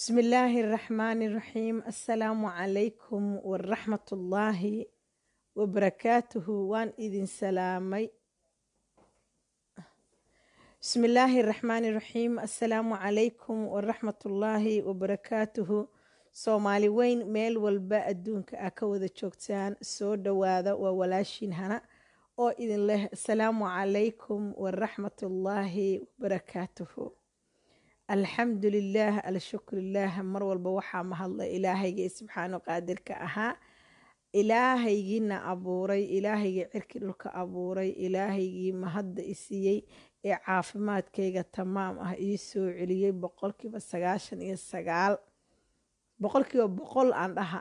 بسم الله الرحمن الرحيم السلام عليكم والرحمة الله وبركاته وان إذن سلامي بسم الله الرحمن الرحيم السلام عليكم والرحمة الله وبركاته soomaali weyn meel walba adduunka a ka wada joogtaan soo dhowaada waa walaashiin hana oo idin leh asalaamu calaykum waraxmatullaahi wabarakaatuhu alxamdulilaah alshukrilaah mar walba waxaa mahadla ilaahaygii subxaanu qaadirka ahaa ilaahaygiina abuuray ilaahaygii cirki dhulka abuuray ilaahaygii mahadda isiiyey ee caafimaadkayga tamaam ah ii soo celiyey boqolkiiba sagaashan iyo sagaal boqolkiiba boqol aan dhaha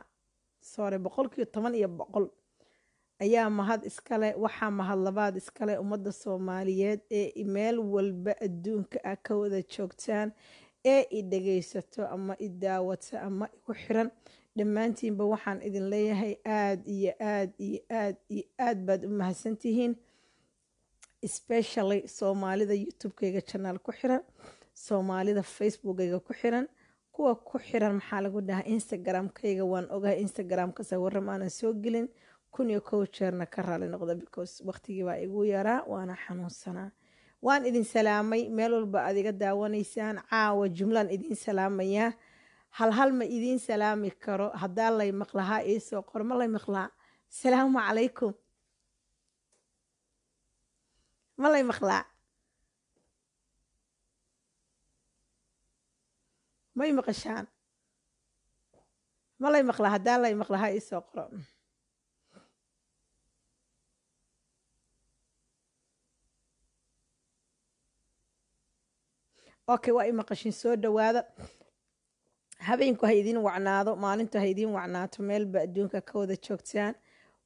sore boqolkiiba toban iyo boqol ayaa mahad iskale waxaa mahad labaad iskale ummadda soomaaliyeed ee meel walba adduunka ah ka wada joogtaan ee i dhegaysato ama i daawato ama igu xiran dhammaantiinba waxaan idin leeyahay aad iyo aada iyo aada iyo aad baad u mahadsantihiin specially soomaalida youtube-kayga janaal ku xiran soomaalida facebook ku xiran kuwa ku xiran maxaa lagu dhahaa instagram-kayga waan ogahay instagramka ka aanan soo gelin kun iyo kow jeerna ka raali noqda because waqtigii waqtigiibaa igu yaraa waana xanuunsanaa waan idin salaamay meel walba aad iga daawanaysaan caawa jumlaan idiin salaamayaa halhal ma idiin salaami karo haddaa lay maqlahaa iisoo qor ma lay maqlaa asalaamu calaykum ma lay maqlaa may maqashaan ma lay maqlaa haddaa lay maqlahaa iisoo qoro okay waa ima soo dhowaada habeenku ha idiin wacnaado maalintu ha idiin wacnaato meelba adduunka ka wada joogtaan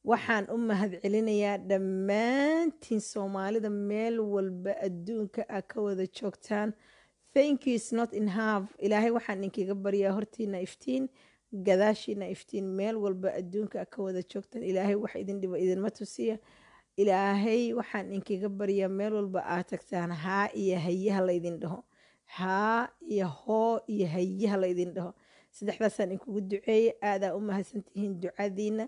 waxaan u mahad celinayaa dhammaantiin soomaalida meel walba adduunka a ka wada joogtaan thank you is not in half ilaahay waxaan inkiga baryaa hortiina iftiin gadaashiina iftiin meel walba adduunka a ka wada joogtaan ilaahay wax idin dhiba idinma tusiya ilaahay waxaan inkiga baryaa meel walba aa tagtaan haa iyo hayaha laydin dhaho haa iyo hoo iyo hayaha la ydin dhaho saddexdaasaan inkugu duceeya aadaa u mahadsan tihiin ducadiina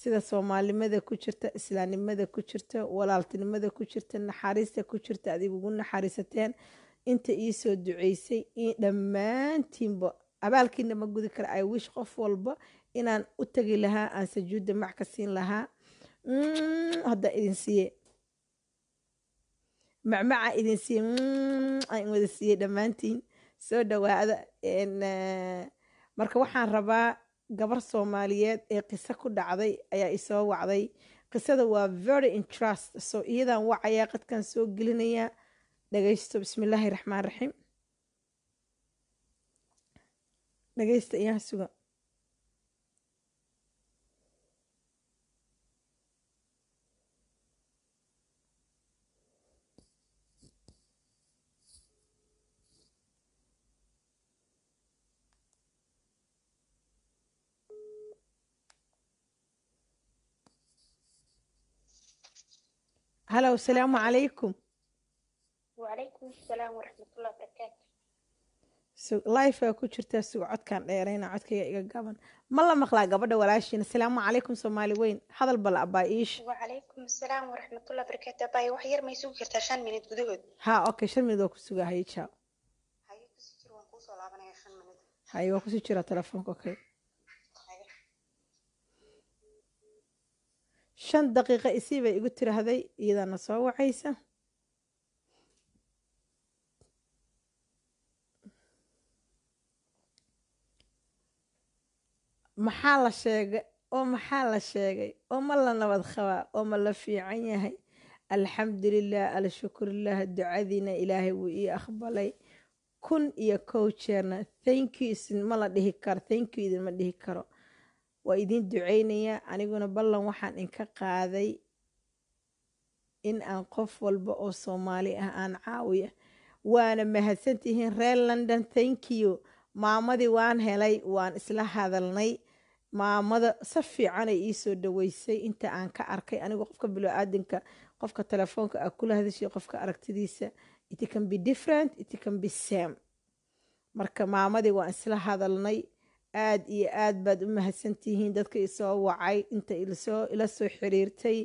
sida soomaalimada ku jirta islaamnimada ku jirta walaaltinimada ku jirta naxariista ku jirta aad igugu naxariisateen inta iisoo duceysay dhammaantiinba abaalkiina ma gudi kara i wish qof walba inaan u tagi lahaa aan sajuudda mac ka siin lahaa mm, haddaa idin siiye macmaca idin siiye aan wada siiyey dhammaantiin soo dhawaada marka waxaan rabaa gabar soomaaliyeed ee qiso ku dhacday ayaa isoo wacday qisada waa very interest so iyadan wacayaa qadkan soo gelinayaa dhagaysto bismillaahi raxmaan raxiim dhagaysta iyaasuga هلا والسلام عليكم وعليكم السلام ورحمة الله وبركاته layfaa ku jirtaa sug codkaan dheerayna codkayga iga gaban ma la maqlaa gabadha walaashiina asalaamu calaykum soomaali weyn hadal bala abaa iisha wacalaykum asalaam waraxmatullah barakaatu abaay wax yar may sugi kartaa shan minid gudahood ha okay shan minid waa ku sugaa hayi jaa waa kusii jiraa telefoonka okay shan daqiiqo isii bay igu tiraahday iyadaana soo wacaysa maxaa la sheegay oo maxaa la sheegay oo ma la nabad qabaa oo ma la fiican yahay alxamdulilah alshukurilah ducadiina ilaahay wuu ii aqbalay kun iyo kow jeerna thank isin ma la dhihi karo thank you idinma dhihi karo waa idin ducaynaya aniguna ballan waxaan inka qaaday in aan qof walba oo soomaali ah aan caawiya waana mahadsantihiin reer london tankiyo maamadii waan helay waan isla hadalnay maamada si fiicanay iisoo dhaweysay inta aan ka arkay anigu qofka bilo-aadanka qofka telefoonka ah kula hadashayo qofka aragtidiisa it can be different it can be same marka maamadii waan isla hadalnay aad iyo aad baad u mahadsantihiin dadka isoo wacay inta isoo ila soo xiriirtay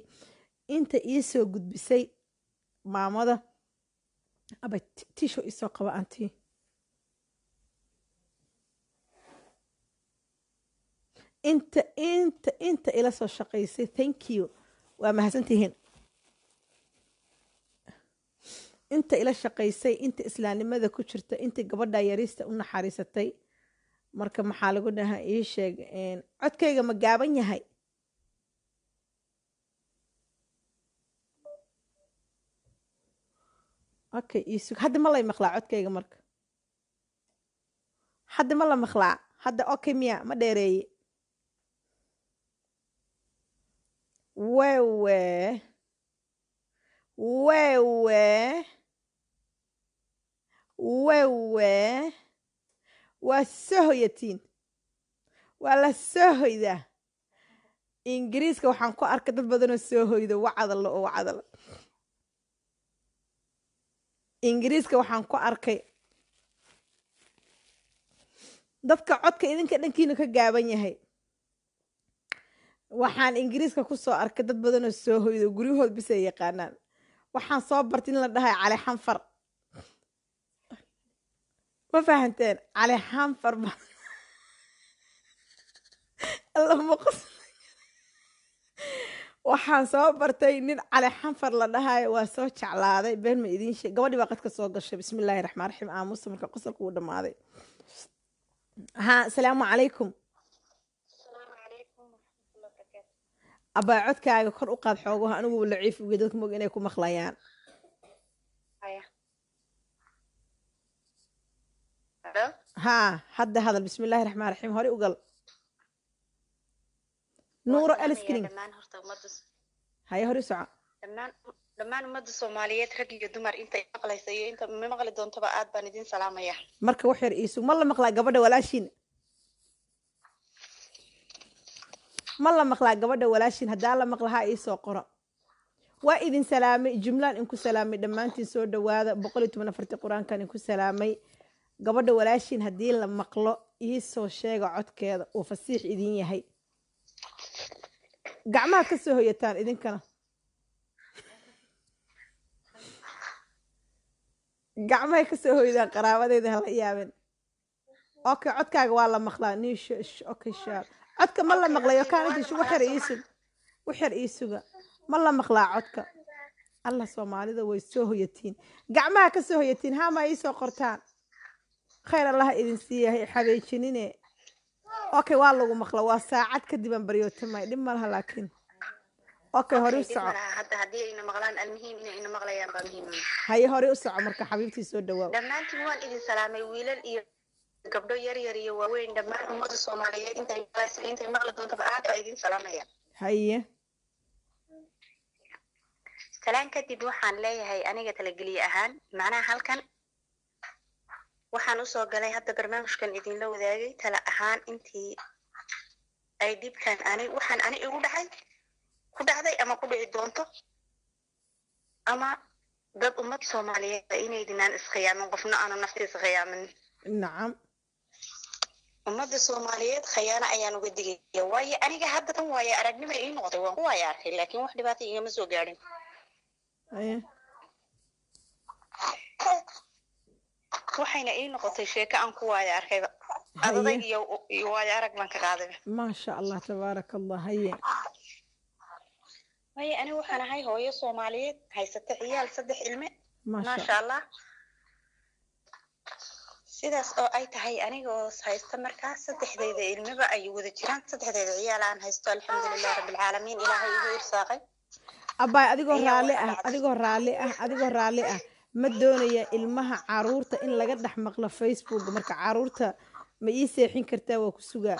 inta iisoo gudbisay maamada aba tisho isoo qaba anti inta inta inta ila soo shaqaysay thank you waa mahadsantihiin inta ila shaqaysay inta islaamnimada ku jirta inta gabadha yariista u naxariisatay marka maxaa lagu dhahaa ii sheeg codkayga ma gaaban yahay okay iisug hadda ma lay maqlaa codkayga marka hadda ma la maqlaa hadda okay miya ma dheereeye wewe wewe wewe waa soo hoyatiin waa la soo hoydaa ingiriiska waxaan ku arkay dad badanoo soo hoydo wacadalo oo wacadalo ingiriiska waxaan ku arkay dadka codka idinka dhankiinu ka gaaban yahay waxaan ingiriiska kusoo arkay dad badanoo soo hoydo guryahood bisay yaqaanaan waxaan soo bartay in la dhahay cali xanfar ma fahanteen caleexaan farba waxaan soo bartay nin cali xanfar la dhahayo waa soo jeclaaday been ma idiin sheeg gabadhii baa qadka soo gashay bismillaahi raxmaan raxiim aamuusa marka qosalku uu dhammaaday ha asalaamu calaykum codkaaga kor u qaad xoogaho anigu laciif uge dadka moog inay ku maqlayaan haa hadda hadal bismi illaahi raxmaan raxiim hore u nuuro alskrin haye hore soco dhammaan ummadda soomaaliyeed rag iyo dumar inta maqlaysa iyo inta ma maqli doontaba aad baan idin salaamaya marka wax yar iisu ma la maqlaa gabadha walaashiin ma la maqlaa gabadha walaashiin haddaa la maqlahaa iisoo qoro waa idin salaamay jumlaan inku salaamay dhammaantiin soo dhawaada boqol iyo toban afarti qur-aankan inku salaamay gabadha walaashiin haddii la maqlo iisoo sheega codkeeda uu fasiix idin yahay gacmahaad ka soo hoyataan idinkana gacmahay ka soo hoydaan qaraabadeyda hala yaabeen okay codkaaga waa la maqlaa nokshar codka ma la maqlayo kaantishu waxyar iisug waxyar iisuga ma la maqlaa codka allah soomaalida way soo hoyatiin gacmaha ka soo hoyatiin haamaa iisoo qortaan khayr allah idin siiyahay xabeejinine okay waa lagu maqla waa saacad kadibaan baryootamaay dhib malaha laakiin okay hore u soco haye hore u marka xabiibtii soo dhawaaw dhammaantiin waan idin salaamay wiilal iyo gabdho yar iyo waaweyn dhammaan ummada soomaaliyeed intay maqli doontaba aad baa idin salaamaya haye eh. salaan kadib waxaan leeyahay aniga talageliye ahaan macnaha halkan waxaan usoo galay hadda barnaamijkan idinla wadaagay tala ahaan intii ay dhibkan ani waxaan ani igu dhacay ku dhacday ama ku dhici doonto ama dad ummad soomaaliyeed inaydinaan iskiyaamin qofna aanu nafta iskiyaamin nacam ummadda soomaaliyeed khayaano ayaan uga digaya waayo aniga hadda tan waaya aragnima ii noqday waan ku waaya arkay laakiin wax dhibaata igama soo gaadhin waxayna ii noqotay sheeko aan ku waayo arkayba adadayg iyo waayo arag baan ka qaadayba maasha allah tabaaraka allah haye maya aniga waxaan ahay hooyo soomaaliyeed haysata ciyaal saddex ilme maasha allah sidaas oo ay tahay anigoo haysta markaa saddexdayda ilmaba ay wada jiraan saddexdayda ciyaal aan haysto alxamdulilah rabbilcaalamiin ilaahay igu irsaaqay abbaay ah, adigoo raalli ah adigoo raalli ah adigoo raalli ah ma doonaya ilmaha caruurta in laga dhex maqlo facebook marka caruurta ma ii seexin kartaa waa ku sugaa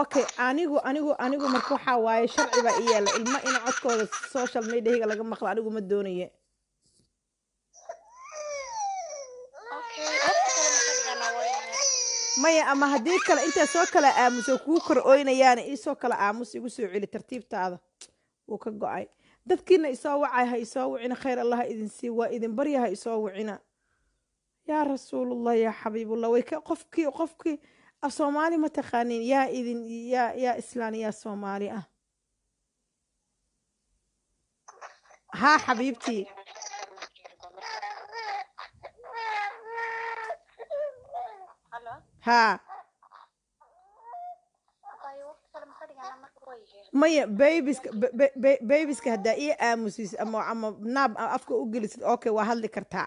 okay anigu anigu anigu marka waxaa waaye sharci baa iyeela ilmo in codkooda social mediahiga laga maqlo anigu ma doonaya maya ama haddii kale intaa soo kala aamuso kuu kor oynayaana isoo kala aamus igu soo celi tartiibtaada wuu ka go-ay dadkiina isoo wacay ha isoo wicina khayr allah ha idin sii waa idin barya ha isoo wicina yaa rasuulullah yaa xabiibullah way ka qofkii qofkii af soomaali ma taqaaniin yaa idin yaa yaa islaan yaa soomaali ah haa xabiibtii ha maya babiska babiska haddaa ii aamusiis ama naab afka u gelisid okay waa hadli kartaa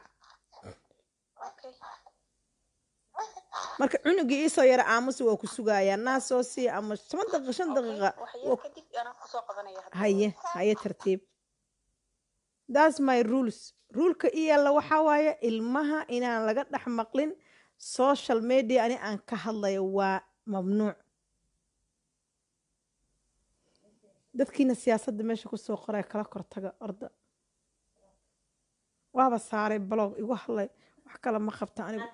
marka cunugii iisoo yara aamusi waa ku sugayaa naa soo sii ama toban daqiiqa shan daqiiqa haye haye tartiib thats my rules ruulka iyalla waxaa waaye ilmaha inaan laga dhex maqlin social media ani aan ka hadlayo waa mamnuuc dadkiina siyaasadda meesha kusoo qoray kala kortaga orda waaba saaray blog igu hadlay wax kale ma qabta anigu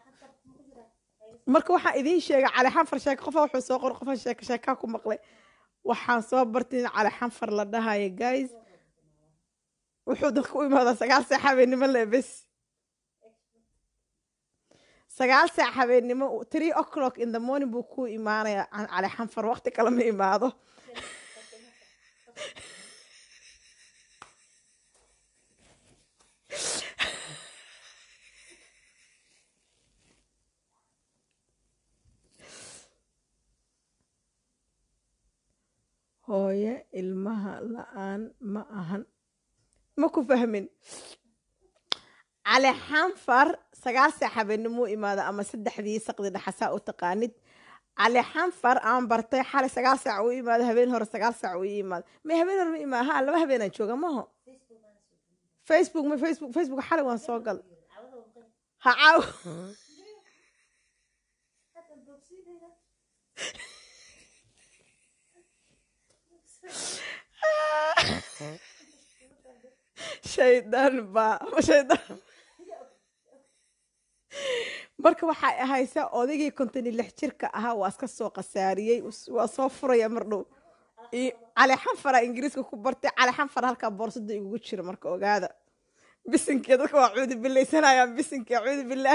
marka waxaan idiin sheega calixanfar sheeke qofa wuxuu soo qor qofa sheeke sheekaa ku maqlay waxaan soo bartay in xanfar la dhahayo guys wuxuu dadka u imaadaa sagaal seexabeenimo lebes sagaal saac habeenimo tree o'clock in the morning buu ku imaanaya cali xanfar waqti kale ma imaado hooye ilmaha la-aan ma ahan ma ku fahmin cali xanfar sagaal saax habeennimo u imaada ama saddexdii saqdi dhaxasaa u taqaanid caleexaan far aan bartay xalay sagaal saac u imaado habeen hore sagaal saac u imaado may habeen hore ma imaa ha laba habeenaan jooga maho facebook ma facebook facebook xalay waan soo gal ha caaw shaydaan baa shaydaan marka waxaa ahaysa odaygii konton iyo lix jirka ahaa waa iska soo khasaariyey waa soo furaya mar dhow cali xanfara ingiriiska ku bartay cali xanfar halkaa boorsada igugu jira marka ogaada bisinkee dadka waa cuudi bilaysanaya bisinkee cuudi cali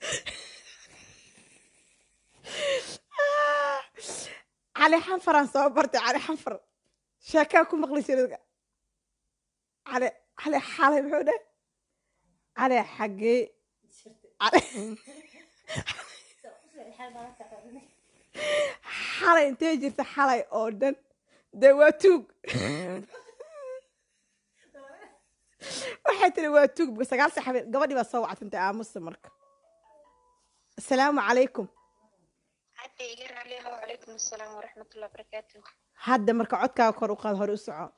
caleexanfaraan soo bartay cali xanfar sheekaa ku maqli jiray cale علي حالي بحوده علي حقي حالي انتي جرت حالي اوردن دي واتوك وحيت لي واتوق بقصة قال سحبين قبل ما صوعت انت امس آه، مرك السلام عليكم عليكم السلام ورحمة الله وبركاته هذا مركعتك وكروقها هرسعه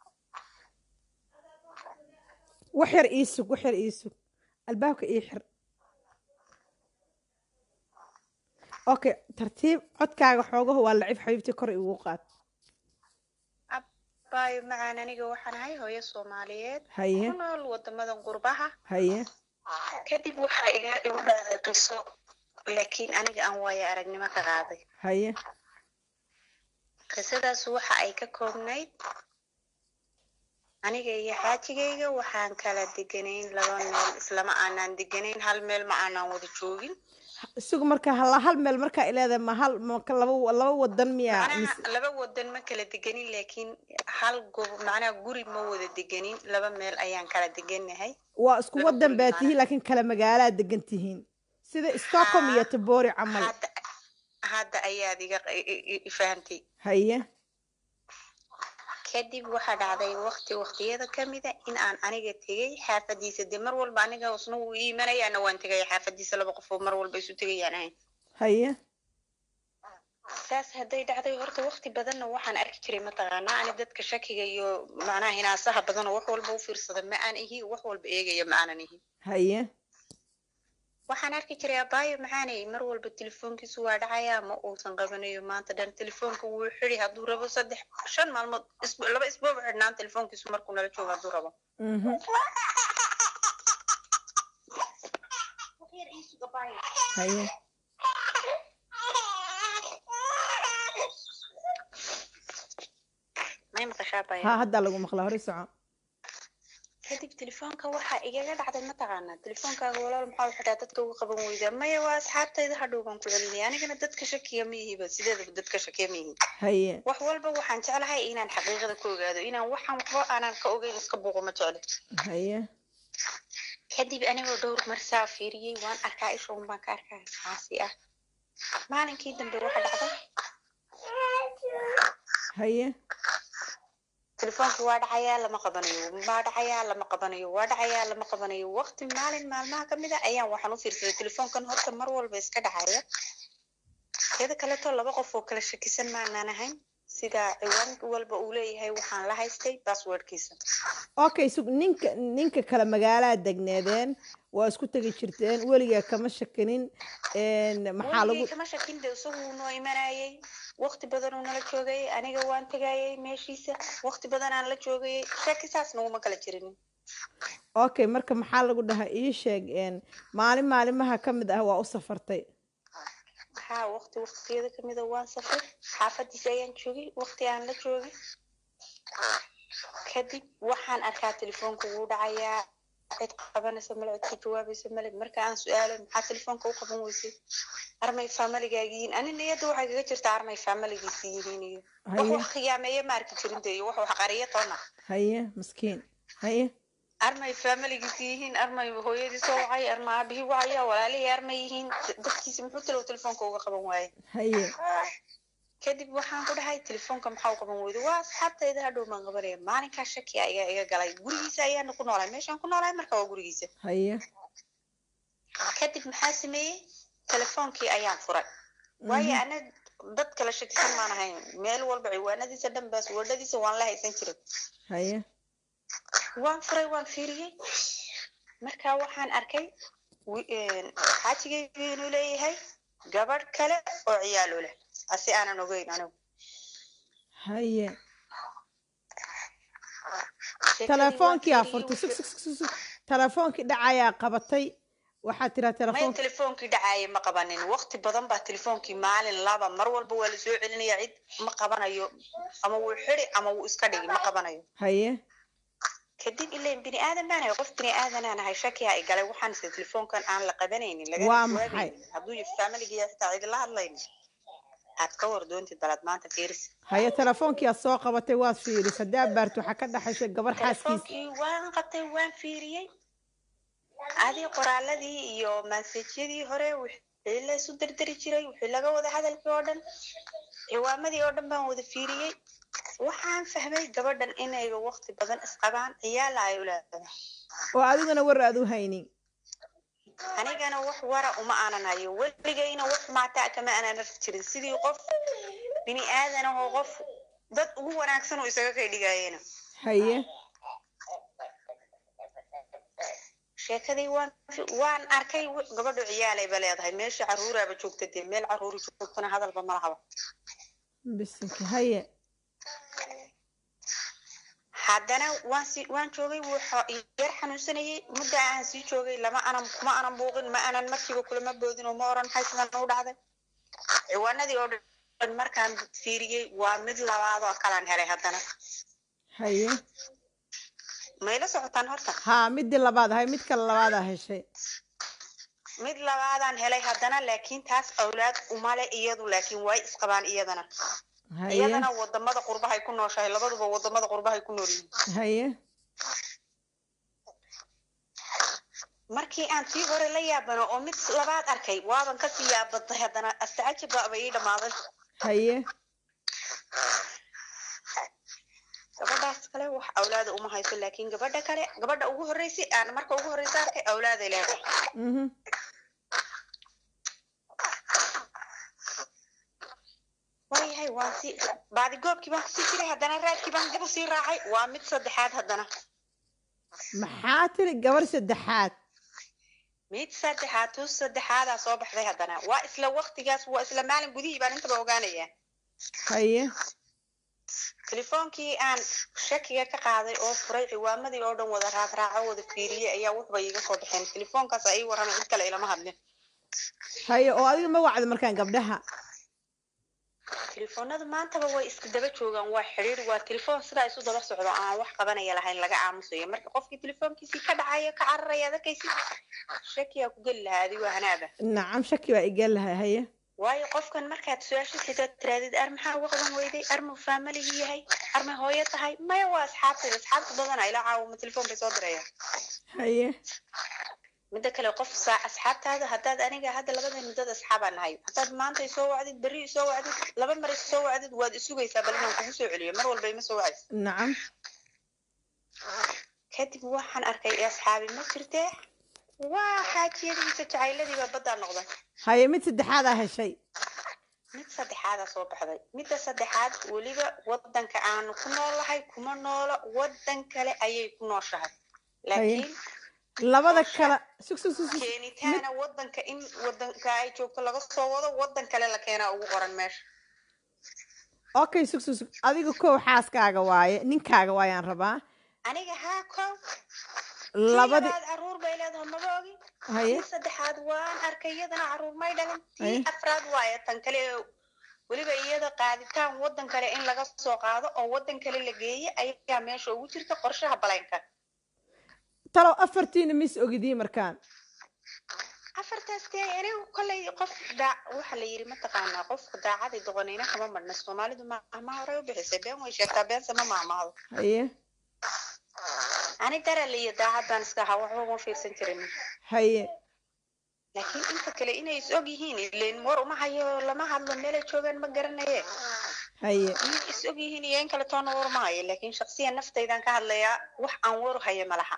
wax yar ii sug wax yar ii sug albaabka ii xir okay tartiib codkaaga xoogaho waa lacib xabiibtii kor igu qaad abbaay macaan aniga waxaan ahay hooyo soomaaliyeed haye ku nool wadamadan gurbaha haye kadib waxaa iga igu dhacday qiso laakiin aniga aan waayo aragnimo ka qaaday haye qisadaasu waxa ay ka koobnayd aniga iyo xaajigayga waxaan kala deganayn laba meel islama aanaan deganayn hal meel ma aanaan wada joogin isagu marka hal meel markaa ileedahay ma hal maka laba wadan miya laba wadan ma kala deganin laakiin hal gob macnaha guri ma wada deganin laba meel ayaan kala deganahay waa isku wadan baa tihiin laakiin kala magaalaa degan tihiin sida stockholm iyo ah, tabori camal hadda ayaad iga fahamtay haye kadib waxaa dhacday wakti waktiyada kamida ah in aan aniga tegay xaafadiisa de mar walba aniga hoosna wuu ii imanayaana waan tegaya xaafadiisa laba qofoo mar walba isu tegayaan ahayn haye saas hadday dhacday horta wakti badanna waxaan arki jiray mataqaanaa ani dadka shakiga iyo macnaha hinaasaha badanoo wax walba u fiirsada ma aan ihi wax walba eegaya ma aanan ihi haye waxaan arki jiray bayo maxaanay mar walba telefoonkiisu waa dhacaya ma uusan qabanayo maanta dhan telefoonka wuu xiri hadduu rabo saddex shan maalmood laba isbuuba xidhnaan telefoonkiisu markuu nala joogo hadduu rabo mhm. haddaa lagu maqlaa hore soco kadib telefoonka waxaa igaga dhacday mataqaanaa telefoonkaaga walaal maxaa xitaa dadka ugu qaban weydaa maya waa asxaabtayda hadhow ku celinaya anigana dadka shakiya ma ihiba sideedaba dadka shakiya ma wax walba waxaan jeclahay inaan xaqiiqada ku ogaado inaan waxaan waxba aanan ka ogeyn iska buuqo ma jecli haye kadib anigoo dhowr mar saa fiiriyey waan arkaa isha baan ka arkaa isxaasi ah maalinkii dambe waxa dhacday haye telefoonka waa dhacayaa lama qabanayo maa dhacayaa lama qabanayo waa dhacayaa lama qabanayo waqti maalin maalmaha kamid a ah ayaan waxaan u fiirsaday telefoonkan horta mar walba iska dhacaya iyada kaleto laba qof oo kala shakisan maanaan ahayn sida ciwaan walba uu leeyahay waxaan la haystay basswordkiisa okay sug ninka ninka kale magaalaa degneedeen waa isku tegi jirteen weligaa kama shakinin maxaa lagu kama shakin de isagu noo imanayay wakti badan uuna la joogayay aniga waan tagaayay meeshiisa wakti aan la joogayay sheeki saas naguma kala jirinin okay marka maxaa lagu dhahaa ii sheeg maalin maalimaha ka mid ah waa u safartay ha wakti waktiyada kamid a waan safray xaafadiisa ayaan joogay wakti aan la joogay kadib waxaan arkaa telefoonka ugu dhacayaa maxayd qabanaysa male ood jawaabaysa male marka aan su-aalo maxaa telefoonka u qaban weysay armay faamiligaagiin ani niyadda waxay kaga jirtaa armay faamiligiisi yihiiniyo wax wax khiyaameeye ma arki jirinta iyo wax wax qariya toona haye miskiin haye armay faamiligiisi yihiin armay hooyadii soo wacay arma aabihii wacaya walaalihii armay yihiin dadkiisi muxuu talow telefoonka uga qaban waaye haye kadib waxaan ku dhahay telefoonka maxaa u qaban weydo waa asxaabtayda hadhow maan qabanaya maalinkaa shaki ah ayaa iga galay gurigiisa ayaana ku noolahay meeshaan ku noolahay marka waa gurigiisa kadib maxaa sameeyey telefoonkii ayaan furay mhm. waayo ana dad kala shakisan maan ahayn meel walba ciwaanadiisa dhanbaas wadhadiisa waan la haysan jirin waan furay waan fiiriyey markaa waxaan arkay xaajigay inuu leeyahay gabadh kale oo ciyaaloo leh ase aanan ogeyn anigu haye telefoonkii aa telefoonkii dhacayaa qabatay waxaad tiraa telefoon telefoonki dhacaaya ma qabanin waqti badan baa telefoonkii maalin laba mar walba waa lasoo celinaya cid ma qabanayo ama wuu xidi ama wuu iska dhigi ma qabanayo haye kadib ilan bini aadan baan qof bini aadanaan ahay shakiya ay galay waxaan se telefoonkan aan la qabanaynin waa maxay hadduu familigiya xitaa cidi la aad ka war balad maanta fiiris haye telefoonkii soo qabatay waad fiiris haddaa baart waxaa ka dhaxaysay gabar xaaskiis waan qabtay waan fiiriyey adii qoraaladii iyo maasajyadii hore wixii la isu dardari jiray wixii laga wada hadalkii oo dhan ciwaamadii oo dhan baan wada fiiriyey waxaan fahmay gabadhan inay waqti badan isqabaan ciyaala ay u leedahay oo adigana war aad u haynin anigana wax wara uma aanan hayo weligayna wax maataa kama aanan arki jirin sidii qof bini aadan ahoo qof dad ugu wanaagsan oo isaga kay dhigaayena haye sheekaday waan arkay gabadho ciyaalayba leedahay meesha caruuraaba joogta dee meel caruuri joogtana hadalba malahaba bisinka haye haddana waan joogay yar xanuunsanayay mudda aan sii joogay lama anan kuma buuqin ma anan markiiba kulama boodin oo ma oran maxaysidan u dhacday ciwaanadii oo dhan markaan fiiriyey waa mid labaadoo kalaan helay haddana haye mayla socotaan horta ha midii labaad hay mid kale labaadaa heshay mid labaadaan helay haddana laakiin taas awlaad uma umale iyadu laakiin way isqabaan iyadana iyadana wadamada qurbahay ku nooshahay labaduba wadamada qurbahay ku noolyihiin haye markii aan tii hore la yaabano oo mid labaad arkay waaban kasii yaabatay haddana astacajib baa ii dhamaaday haye gabadhaas kale wax awlaada uma hayso laakiin gabadha kale gabadha ugu horreysay aan marka ugu horreysa arkay awlaaday leedahay mhm. waayahay waan sii baadigoobkii baan kusii jiray haddana raadkii baan dib usii raacay waa mid saddexaad haddana maxaa tiri gabar saddexaad mid saddexaad tus saddexaadaa soo baxday haddana waa isla waktigaas waa isla maalin gudihii baan intaba ogaanayaa haye telefoonkii aan shakiga ka qaaday oo furay ciwaamadii oo dhan wada raadraaco wada fiiriyey ayaa waxba iiga soo baxeen telefoonkaas ay warana cid kale ilama hadlin haye oo adiga ma wacda markaan gabdhaha telefoonada maantaba way iska daba joogaan waa xiriir waa telefoon sidaa isu daba socdo aan wax qabanaya lahayn laga aamusayo marka qofkii telefoonkiisii ka dhacayo ka cararaya adakaysi shakiyaa ku geli lahaa adi waa nacam shaki baa igel lahaa haye waayo qofkan markaad su-aasha sitaad tiraadid ar maxaa uga qaban weyday ar ma faamiligi yahay ar ma hooyo tahay maya waa asxaabtayda asxaabta badana ilaa caawama telefoon bay soo diraya haye midda kale qof saac asxaabtaada haddaad aniga hadda labada muddad asxaabaa nahay hadaad maanta isoo wacdid beri isoo wacdid laba mar isoo wacdid waad isugaysaa bal inaan kugu soo celiyo mar walba ima soo wacdis nacam kadib waxaan arkay asxaabi ma jirtee waa xaajiyadiisa jacayladiiba baddaa noqday haye mid saddexaadaa heshay mid saddexaadaa soo baxday midda saddexaad weliba waddanka aanu ku noolahay kuma noolo waddan kale ayay ku nooshahay laakiin labada kala keenitaana wadanka in wadanka ay joogto laga soo wado wadan kale la keenaa ugu qoran meesha okay sug sug adiga kow xaaskaaga waaye ninkaaga waayaan rabaa aniga haa kow labadii caruur bay leedahay maba ogi tii saddexaad waan arkay iyadana caruur may dhalin tii afraad waaye tan kale weliba iyada qaaditaan wadan kale in laga soo qaado oo wadan kale la geeyo ayaa meesha ugu jirta qorshaha balaynka talow afartiina mis ogidii markaan afartaas dee anigu kolay qof daa waxa la yiri mataqaanaa qofka daacadii doqonayna kama marna soomaalidu maahmaa hore u bixisay been way sheegtaa beense ma maahmaado haye ani daral iyo daacad baan iska waxba uma fiirsan jirin haye laakiin inta kale inay is og yihiin ileen war uma hayo lama hadlo meelay joogaan ma garanaye haye is og yihiin iyo in kale toona war ma hayo laakiin shaksiyan naftaydan ka hadlayaa wax aan waru hayo ma laha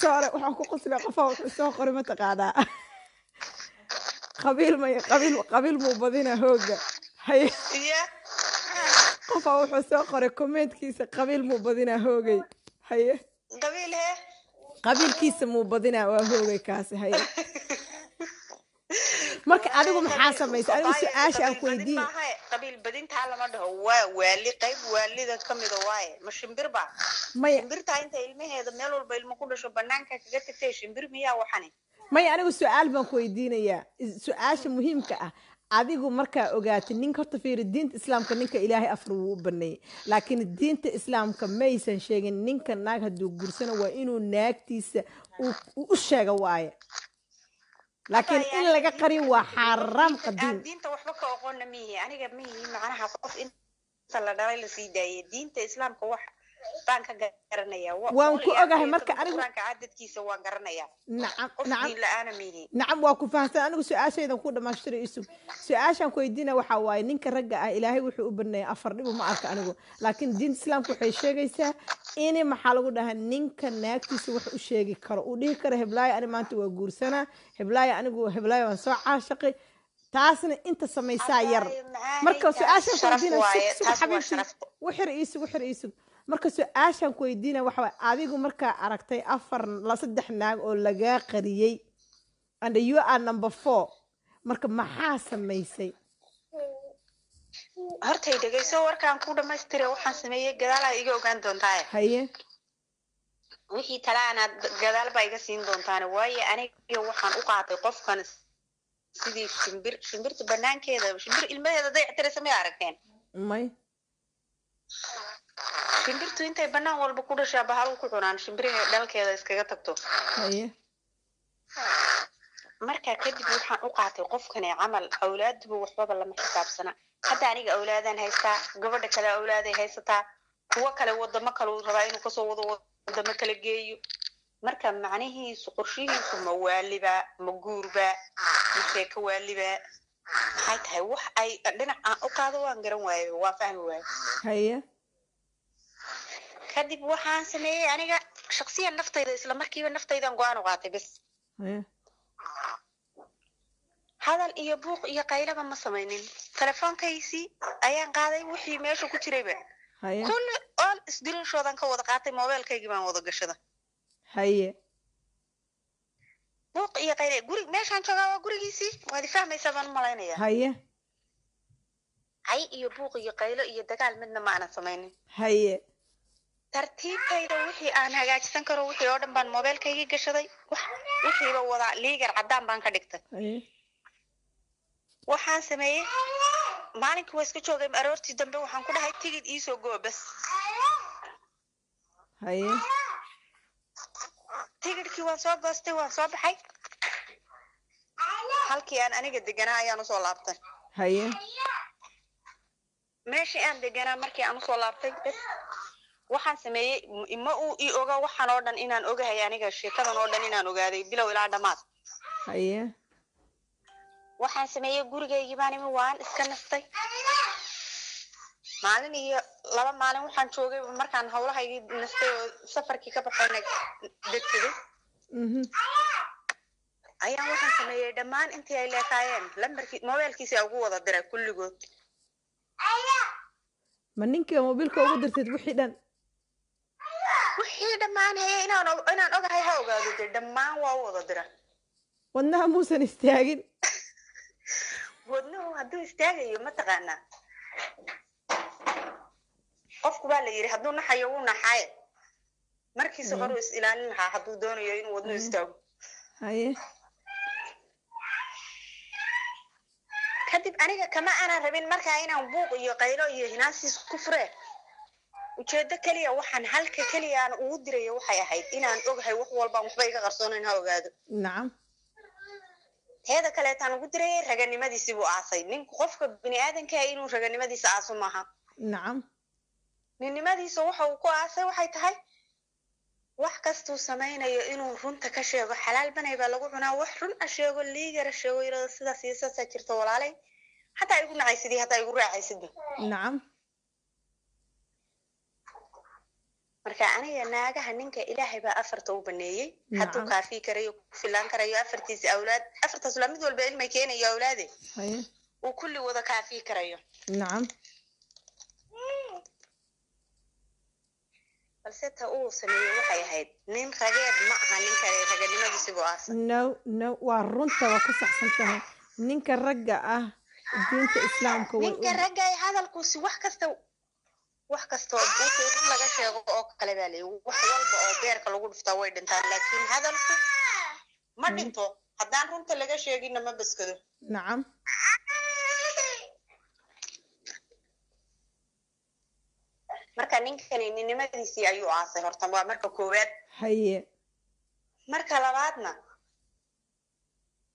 sore waxaan ku qosliya qofaa wuxuu soo qori mataqaanaa qabiil may qabiil qabiil muu badina hooga hay qofaa wuxuu soo qoray komeentkiisa qabiil muu badinaa hoogay haye qabiilkiisa muu badina waa hoogay kaasi haye marka adigu maxaa samaysa adigu su-aasha aan ku qabiil badintaa lama dhaho waa waali qayb waalida ka waaye ma shimbir ba maya shimbirtaa inta ilmaheeda meel walba ilmo ku dhasho banaanka kaga tagtay shimbir miyaa waxani maya anigu su-aal baan ku weydiinayaa su-aasha muhiimka ah adigu markaa ogaatid ninka horta fiiri diinta islaamka ninka ilaahay afar wuu u laakiin diinta islaamka maysan sheegin ninka naag hadduu gursano waa inuu naagtiisa u sheega waaye laakiin in laga qariyo waa xaaraam qadiim diinta waxba ka ah, oqoona mihi aniga mihi macnaha qof inta la dhalay la daayay diinta islaamka waxa waan ku ogahay marka nacam waa ku fahamsan anigu su-aashaydan ku dhamaashtira isug su-aashaan weydiina waxaa waaye ninka ragga ah ilaahay wuxuu u baneeyay afar dhibu ma arka anigu laakiin diinta islaamka waxay sheegaysaa in maxaa lagu dhahaa ninka naagtiisa wax u sheegi karo uu dhihi karo heblaayo ani maanta waa guursanaa heblaayo anigu heblaayo waan soo caashaqay taasna inta samaysaa yar marka su-aashaan weydiina sug sug xabiibtii u xir ii marka su-aashaan ku weydiina waxa waay adigu markaa aragtay afar saddex naag oo lagaa qariyey and you are number four marka maxaa samaysay hortay dhegeyso warkaan ku dhamaystira waxaan sameeyey gadaalaa iga ogaan doontaaye haye wixii talaanaad gadaal baa iga siin doontaane waayo aniga waxaan u qaatay qofkan sidii shimbir shimbirta banaankeeda shimbir ilmaheeda dayactiraysa may aragteen may shimbirtu intay banaan walba ku dhashaaba haluu ku cunaan shimbiraha dhalkeeda iskaga tagto marka kadib waxaan u qaatay qofkane camal awlaaduba waxbaba lama xisaabsana hadda aniga awlaadaan haystaa gabadha kale awlaaday haysataa kuwo kale wadamo kale uu rabaa inuu kasoo wado wadamo kale geeyo marka macnihiisu qorshihiisu ma waaliba ma guurba ma sheeko waaliba maxay tahay wax ay dhinac aan u qaado waan garan waayo waa fahmi waayo haye kadib waxaan sameeyey aniga shaksiyan naftayda isla markiiba naftaydan go-aan u qaatay bes hadal iyo buuq iyo qaylaba ma samaynin telefoonkaysii ayaan qaaday wixii meesha ku jirayba kulli ool isdiriinshoodan ka wada qaatay mobeelkaygii baan wada gashada haye buuq iyo qayl gurig meeshaan joogaa waa gurigiisii waadi fahmaysaa baan u malaynaya haye hay iyo buuq iyo qaylo iyo dagaal midna ma aanan samaynin haye tartiibtayda wixii aan hagaajisan karo wixii oo dhan baan mobeelkayga gashaday wixiiba wadaa liigar caddaan baan ka dhigtay waxaan sameeyey maalinkii waa iska joogay aroortii dambe waxaan ku dhahay tigid iisoo goo haye tigidhkii waan soo goostay waan soo baxay halkii aan aniga deganaa ayaan usoo laabtay haye meeshii aan deganaa markii aan usoo laabtay bes waxaan sameeyey ma uu ii oga waxaan oo dhan inaan ogahay aniga sheekadan oo dhan inaan ogaaday bilow ilaa dhammaad haye waxaan sameeyey gurigaygii baan imi waan iska nastay maalin iyo laba maalin waxaan joogay markaan hawlahaygii nastay oo safarkii ka baxayna degsaday mhm. ayaan waxaan sameeyey dhammaan intii ay leekaayeen lambarkii mobailkiisa ugu wada diray kulligood ma ninka mobiilka ugu dirtid wixii dhan wixii dhammaan haye inaan inaan ogahay ha ogaado dee dhammaan waa u wada dira wadnaha muusan istaagin wadnahu hadduu istaagayo mataqaanaa qofku baa la yidhi hadduu naxayo wuu naxaye markiisa horu is ilaalin lahaa hadduu doonayo inuu wadnu istaago kadib aniga kama aanan rabin markaa inaan buuq iyo qaylo iyo hinaasiis ku fure ujeedo keliya waxaan halka keliya ugu dirayo waxay ahayd inaan ogahay wax walbaan waxba iga qarsoonayn ha ogaado nacam teeda kaleetaan ugu dirayay raganimadiisii buu aasay ninku qofka bini aadankaa ah inuu raganimadiisa aaso maaha nacam ninimadiisa waxa uu ku aasay waxay tahay wax kastuu samaynayo inuu runta ka sheego xalaal banay baa lagu cunaa wax run a sheego liigara sheego irado sidaas iyo sidaasa jirto walaalay hataa igu nacaysid iyo hataa igu raacaysidba nacam marka aniga naagaha ninka ilaahay baa afarta u baneeyey hadduu kaafii karayo ku filaan karayo afartiisa awlaad afartaas laa mid walba ilmay keenayo awlaade uu kulli wada kaafii karayo nacam balse ta uu sameeyey waxay ahayd nin rageed ma aha ninka raganimadiisibu aasan no no waa runta waa ku saxsan tahay ninka ragga ah diinta islaamka ninka ragga ay hadalkuusi wax kasta wax kastoo buuka in laga sheego oo kale baa leeyi wax walba oo beerka lagu dhuftaa way dhintaan laakiin hadalku ma mm. dhinto haddaan runta laga sheegina ma baskado nacam marka ninkani ninimadiisii ayuu aasay horta waa marka koowaad haye marka labaadna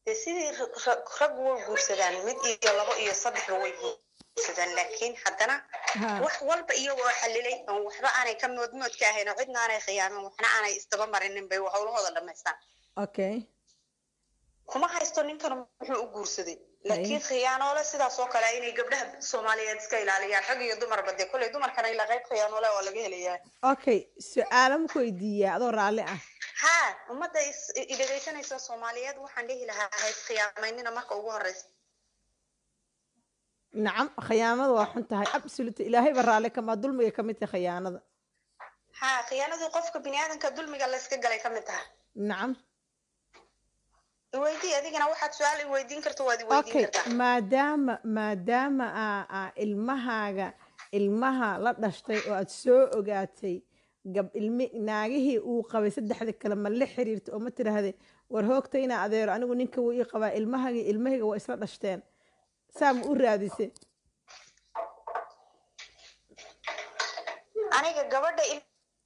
dee sidii rag way guursadaan mid iyo labo iyo saddexba way guursadaan laakiin haddana wax walba iyagoo xalilay oon waxba aanay ka moodmoodka ahayn oo cidna aanay khiyaamin waxna aanay isdaba marinin bay howlahooda dhamaystaan okay kuma haysto ninkan muxuu u guursaday laakiin khiyaanoole sidaas oo kale inay gabdhaha soomaaliyeed iska ilaaliyaan rag iyo dumarba dee koley dumarkana ilaa qayb khiyaanoole waa laga helayaa okay su-aala maku weydiiyaa adoo raalli ah ha ummadda idhegeysanaysa soomaaliyeed waxaan dhihi lahaa hays khiyaamaynina marka ugu horeysa nacam khiyaanada waa xun tahay absolut ilaahayba raalli kamaa dulmiga ka tahay khiyaanada ha khiyaanadu qofka bini aadamka dulmiga la yska galay ka mid taha nacam maadaama maadaama ilmahaaga ilmaha la dhashtay oo aada soo ogaatay naagihii uu qabay saddexda kale ma la xiriirta oo ma tiraahde war hoogta inaa adeero anigu ninka wuu ii qabaa ilmahagi ilmahayga waa isla dhashteen saa ma u raadise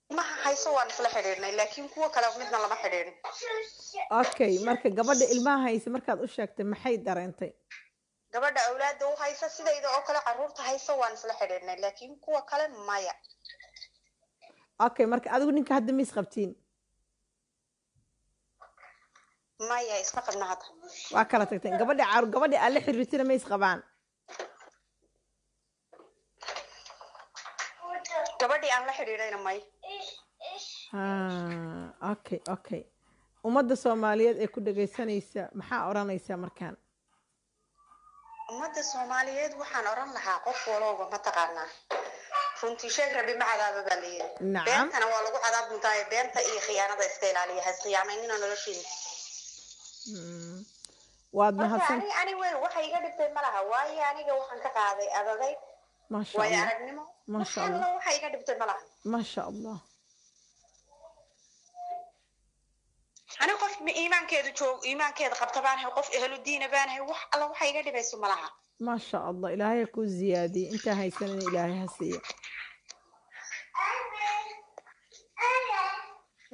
maha okay marka gabadha ilmaha haysa markaad u sheegtay maxay dareentay gabadha awlaada u haysa sidayda oo kale caruurta haysa waan isla xidhiidhnay laakiin kuwa kale maya okay marka adigu ninka hadda ma isqabtiin maya isma qabna hadda waa kala tagteen gabadha caru gabadha aad la xiriirtina ma isqabaan gabadhii aan la xidhiidhayna maya Ah, okay okay ummadda soomaaliyeed ee ku dhageysanaysa maxaa odhanaysaa markaan ummadda soomaaliyeed waxaan oran lahaa qof walowba mataqaanaa runtii sheeg rabi ma cadaaba baa layiri beentana waa lagu cadaab muntaaye beenta iyo khiyaanada iska ilaaliya haskhiyaamaynina noloshiina hmm. waad mahadsan ani iga dhibtay ma waayo aniga waxaan ka qaaday adaday waayo aragnimo waxa iga dhibtay ma maasha allah ani qof iimaankeeda joog iimaankeeda qabta baan qof ahludiina baan ahay wax alla waxa iga dhibayso ma laha maasha allah ilaahay ku ziyaadiye intaa haysanana ilaahay ha siiya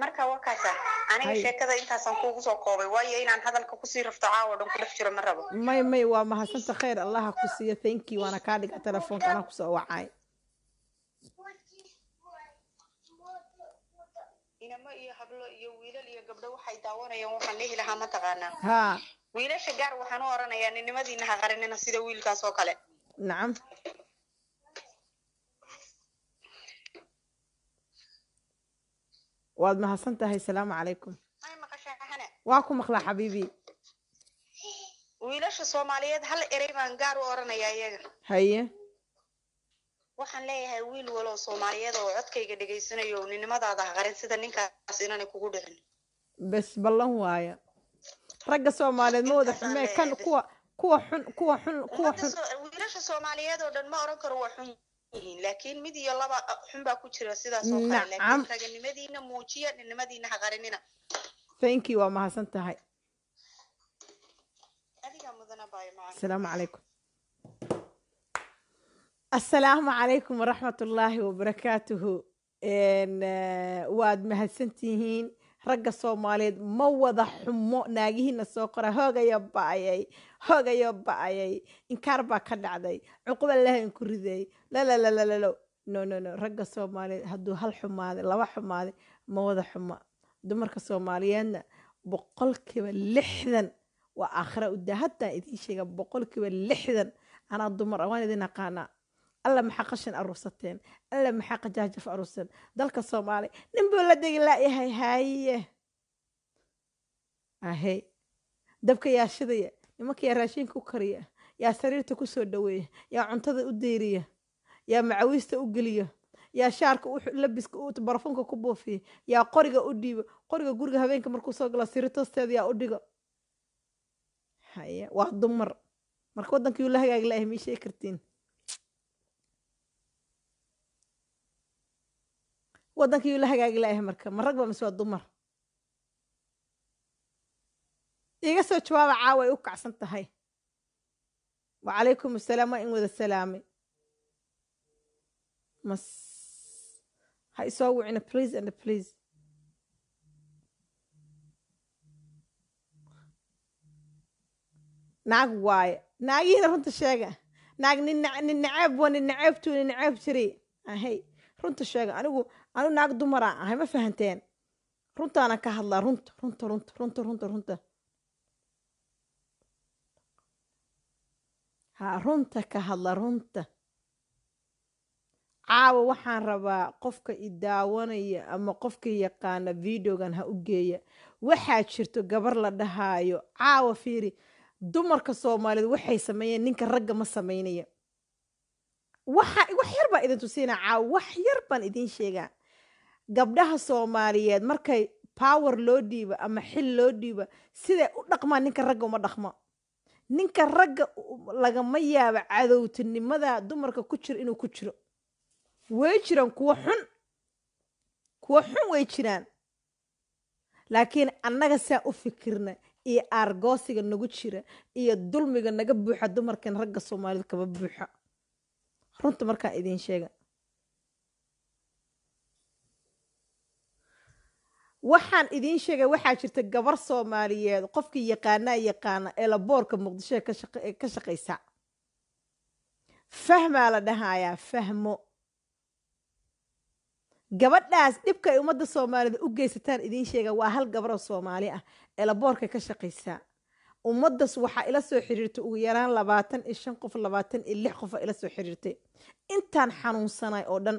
marka wakaasa aniga sheekada intaasaan kuugu soo koobay waayo inaan hadalka kusii rafto caawa dhan ku dhex jiro ma rabo may may waa mahadsantaha khayr allaha ku siiyo thank you waana kaa dhiga telefoonka anaa kusoo wacaay ardayda waxay daawanayaan waxaan dhihi lahaa mataqaanaa wiilasha gaar waxaan u oranayaa ninimadiina ha qarinina sida wiilkaas oo kale nacam waad mahadsan tahay asalaamu calaykum waa ku maqlaa xabiibi wiilasha soomaaliyeed hal erey baan gaar u oranayaa iyaga haye waxaan leeyahay wiil waloo soomaaliyeed oo codkayga dhegaysanayo ninimadaada ha sida ninkaas inanay kugu dhicin bes ballan waaya ragga soomaaliyeed ma wada xume kan kuwa kuwa xun kuwa xun kuwa xun wiilasha soomaaliyeed oo dhan ma oran karo waa xun yihiin laakiin mid iyo laba ah, xun baa ku jira sidaas kale laakiin raganimadiina muujiya dhinnimadiina haqarinina thank you waa mahadsan tahay asalaamu calaykum assalaamu calaykum waraxmatullaahi wabarakaatuhu eh, waad mahadsantihiin ragga soomaaliyeed ma wada xumo naagihiina soo qora hoogayo ba'ayay hoogayo ba'ayay inkaar baa ka dhacday cuquba lahayn ku riday lalalaalalo no no no ragga soomaaliyeed hadduu hal xumaaday laba xumaaday ma wada xumo dumarka soomaaliyeedna boqolkiiba lixdan waa aakhira udaa haddaan idiin sheega boqolkiiba lixdan anaa dumar waan idin aqaanaa alla maxaa qashin aruursateen alla maxaa qajaajaf aruursateen dalka soomaaliya ninbuu la degi laayahay haye ahe dabka yaa shidaya nimanka yaa raashiinka u kariya yaa sariirta ku soo dhaweeya yaa cuntada u deyriya yaa macawiista u geliya yaa shaarka labiska barafunka ku buufiya yaa qoriga u dhiiba qoriga guriga habeenka markuu soo galo siritoosteeda yaa u dhigo haye waa dumar marka waddankii uu la hagaagi layahay miishay kartiin waddankiyuu la hagaagi layahay marka ma rag ba mise waa dumar iga soo jawaaba caawa ay u kacsan tahay wacalaykum asalaam waa in wada salaamay mas ha isoo wicina please and please naag waaye naagihiina runta sheega naag nin naceeb wa ninaceebtu naceebtuu jiri ahay runta sheega anigu anu naag dumara ahay ma fahanteen runtaana ka hadla runta runta runta runta runta runta ha runta ka hadla runta caawa waxaan rabaa qofka idaawanaya ama qofka yaqaana videogan ha u geeya waxaa jirto gabar la dhahaayo caawa fiiri dumarka soomaaliyeed waxay sameeyeen ninka ragga ma samaynaya wax yar baan idin tusiinaa caawa wax yar baan idiin sheegaa gabdhaha soomaaliyeed markay power loo dhiibo ama xil loo dhiibo siday u dhaqmaan ninka ragga uma dhaqmo ninka ragga lagama yaabo cadowtinimada dumarka ku jira inuu ku jiro way jiraan kuwo xun kuwo xun way jiraan laakiin annaga saa u fikirna iyo aargoosiga nagu jira iyo dulmiga naga buuxa dumarkan ragga soomaaliyeed kaba buuxa runta markaa idiin sheega waxaan idiin sheegay waxaa jirta gabar soomaaliyeed qofkii yaqaanaa yaqaana ee laboorka muqdisho ka shaqaysa fahmaa la dhahayaa fahmo gabadhaas dhibka ay ummadda soomaaliyeed u geysataan idiin sheega waa hal gabaroo soomaali ah ee laboorka ka shaqaysa ummaddas waxaa ila soo xiriirtay ugu yaraan labaatan iyo shan qof labaatan iyo lix qofa ila soo xiriirtay intaan xanuunsanay oo dhan